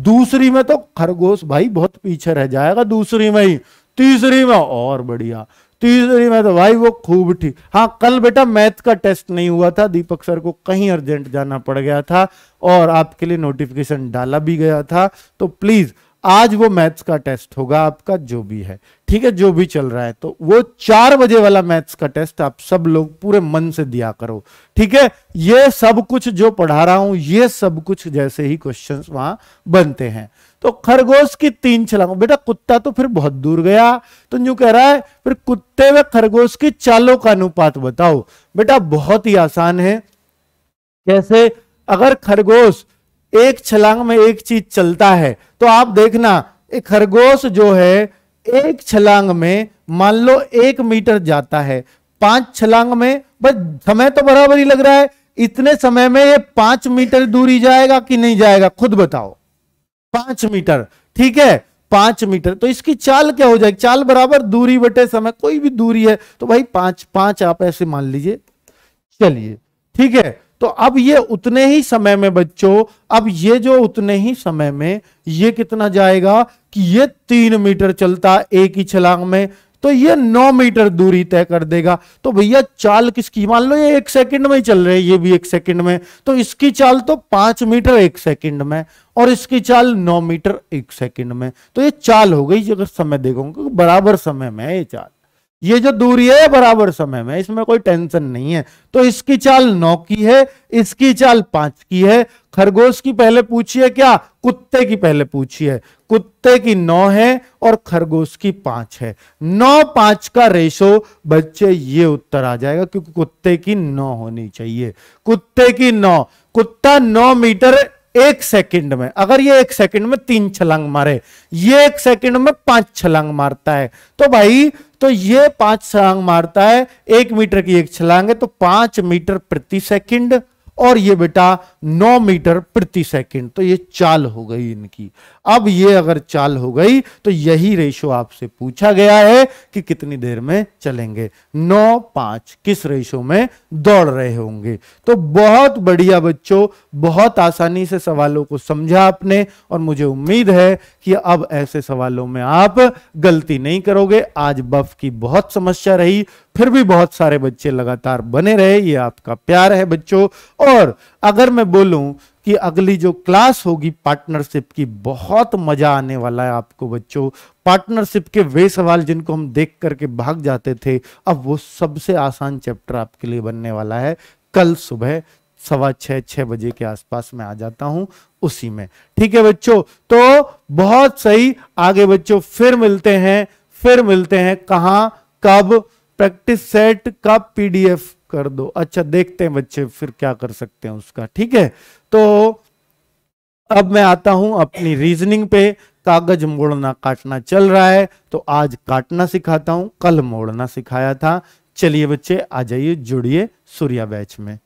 दूसरी में तो खरगोश भाई बहुत पीछे रह जाएगा दूसरी में ही तीसरी में और बढ़िया तीसरी में तो भाई वो खूब ठीक हाँ कल बेटा मैथ का टेस्ट नहीं हुआ था दीपक सर को कहीं अर्जेंट जाना पड़ गया था और आपके लिए नोटिफिकेशन डाला भी गया था तो प्लीज आज वो मैथ्स का टेस्ट होगा आपका जो भी है ठीक है जो भी चल रहा है तो वो चार बजे वाला मैथ्स का टेस्ट आप सब लोग पूरे मन से दिया करो ठीक है ये सब कुछ जो पढ़ा रहा हूं ये सब कुछ जैसे ही क्वेश्चन वहां बनते हैं तो खरगोश की तीन छलांग बेटा कुत्ता तो फिर बहुत दूर गया तो यू कह रहा है फिर कुत्ते व खरगोश की चालों का अनुपात बताओ बेटा बहुत ही आसान है जैसे अगर खरगोश एक छलांग में एक चीज चलता है तो आप देखना खरगोश जो है एक छलांग में मान लो एक मीटर जाता है पांच छलांग में बस समय तो बराबर ही लग रहा है इतने समय में ये पांच मीटर दूरी जाएगा कि नहीं जाएगा खुद बताओ पांच मीटर ठीक है पांच मीटर तो इसकी चाल क्या हो जाएगी चाल बराबर दूरी बटे समय कोई भी दूरी है तो भाई पांच पांच आप ऐसे मान लीजिए चलिए ठीक है तो अब ये उतने ही समय में बच्चों अब ये जो उतने ही समय में ये कितना जाएगा कि ये तीन मीटर चलता एक ही छलांग में तो ये नौ मीटर दूरी तय कर देगा तो भैया चाल किसकी मान लो ये एक सेकंड में ही चल रहे ये भी एक सेकंड में तो इसकी चाल तो पांच मीटर एक सेकंड में और इसकी चाल नौ मीटर एक सेकंड में तो ये चाल हो गई अगर समय देखोगे बराबर समय में ये चाल ये जो दूरी है बराबर समय में इसमें कोई टेंशन नहीं है तो इसकी चाल नौ की है इसकी चाल पांच की है खरगोश की पहले पूछी है क्या कुत्ते की पहले पूछी है कुत्ते की नौ है और खरगोश की पांच है नौ पांच का रेशो बच्चे ये उत्तर आ जाएगा क्योंकि कुत्ते की नौ होनी चाहिए कुत्ते की नौ कुत्ता नौ मीटर एक सेकंड में अगर ये एक सेकंड में तीन छलांग मारे ये एक सेकंड में पांच छलांग मारता है तो भाई तो ये पांच छलांग मारता है एक मीटर की एक छलांग है तो पांच मीटर प्रति सेकंड और ये बेटा 9 मीटर प्रति सेकंड तो ये चाल हो गई इनकी अब ये अगर चाल हो गई तो यही रेशो आपसे पूछा गया है कि कितनी देर में चलेंगे 9 पांच किस रेशो में दौड़ रहे होंगे तो बहुत बढ़िया बच्चों बहुत आसानी से सवालों को समझा आपने और मुझे उम्मीद है कि अब ऐसे सवालों में आप गलती नहीं करोगे आज बफ की बहुत समस्या रही फिर भी बहुत सारे बच्चे लगातार बने रहे ये आपका प्यार है बच्चों और अगर मैं बोलूं कि अगली जो क्लास होगी पार्टनरशिप की बहुत मजा आने वाला है आपको बच्चों पार्टनरशिप के वे सवाल जिनको हम देख करके भाग जाते थे अब वो सबसे आसान चैप्टर आपके लिए बनने वाला है कल सुबह सवा छह छह बजे के आसपास मैं आ जाता हूं उसी में ठीक है बच्चों तो बहुत सही आगे बच्चों फिर मिलते हैं फिर मिलते हैं कहा कब प्रैक्टिस सेट का पीडीएफ कर दो अच्छा देखते हैं बच्चे फिर क्या कर सकते हैं उसका ठीक है तो अब मैं आता हूं अपनी रीजनिंग पे कागज मोड़ना काटना चल रहा है तो आज काटना सिखाता हूं कल मोड़ना सिखाया था चलिए बच्चे आ जाइए जुड़िए सूर्या बैच में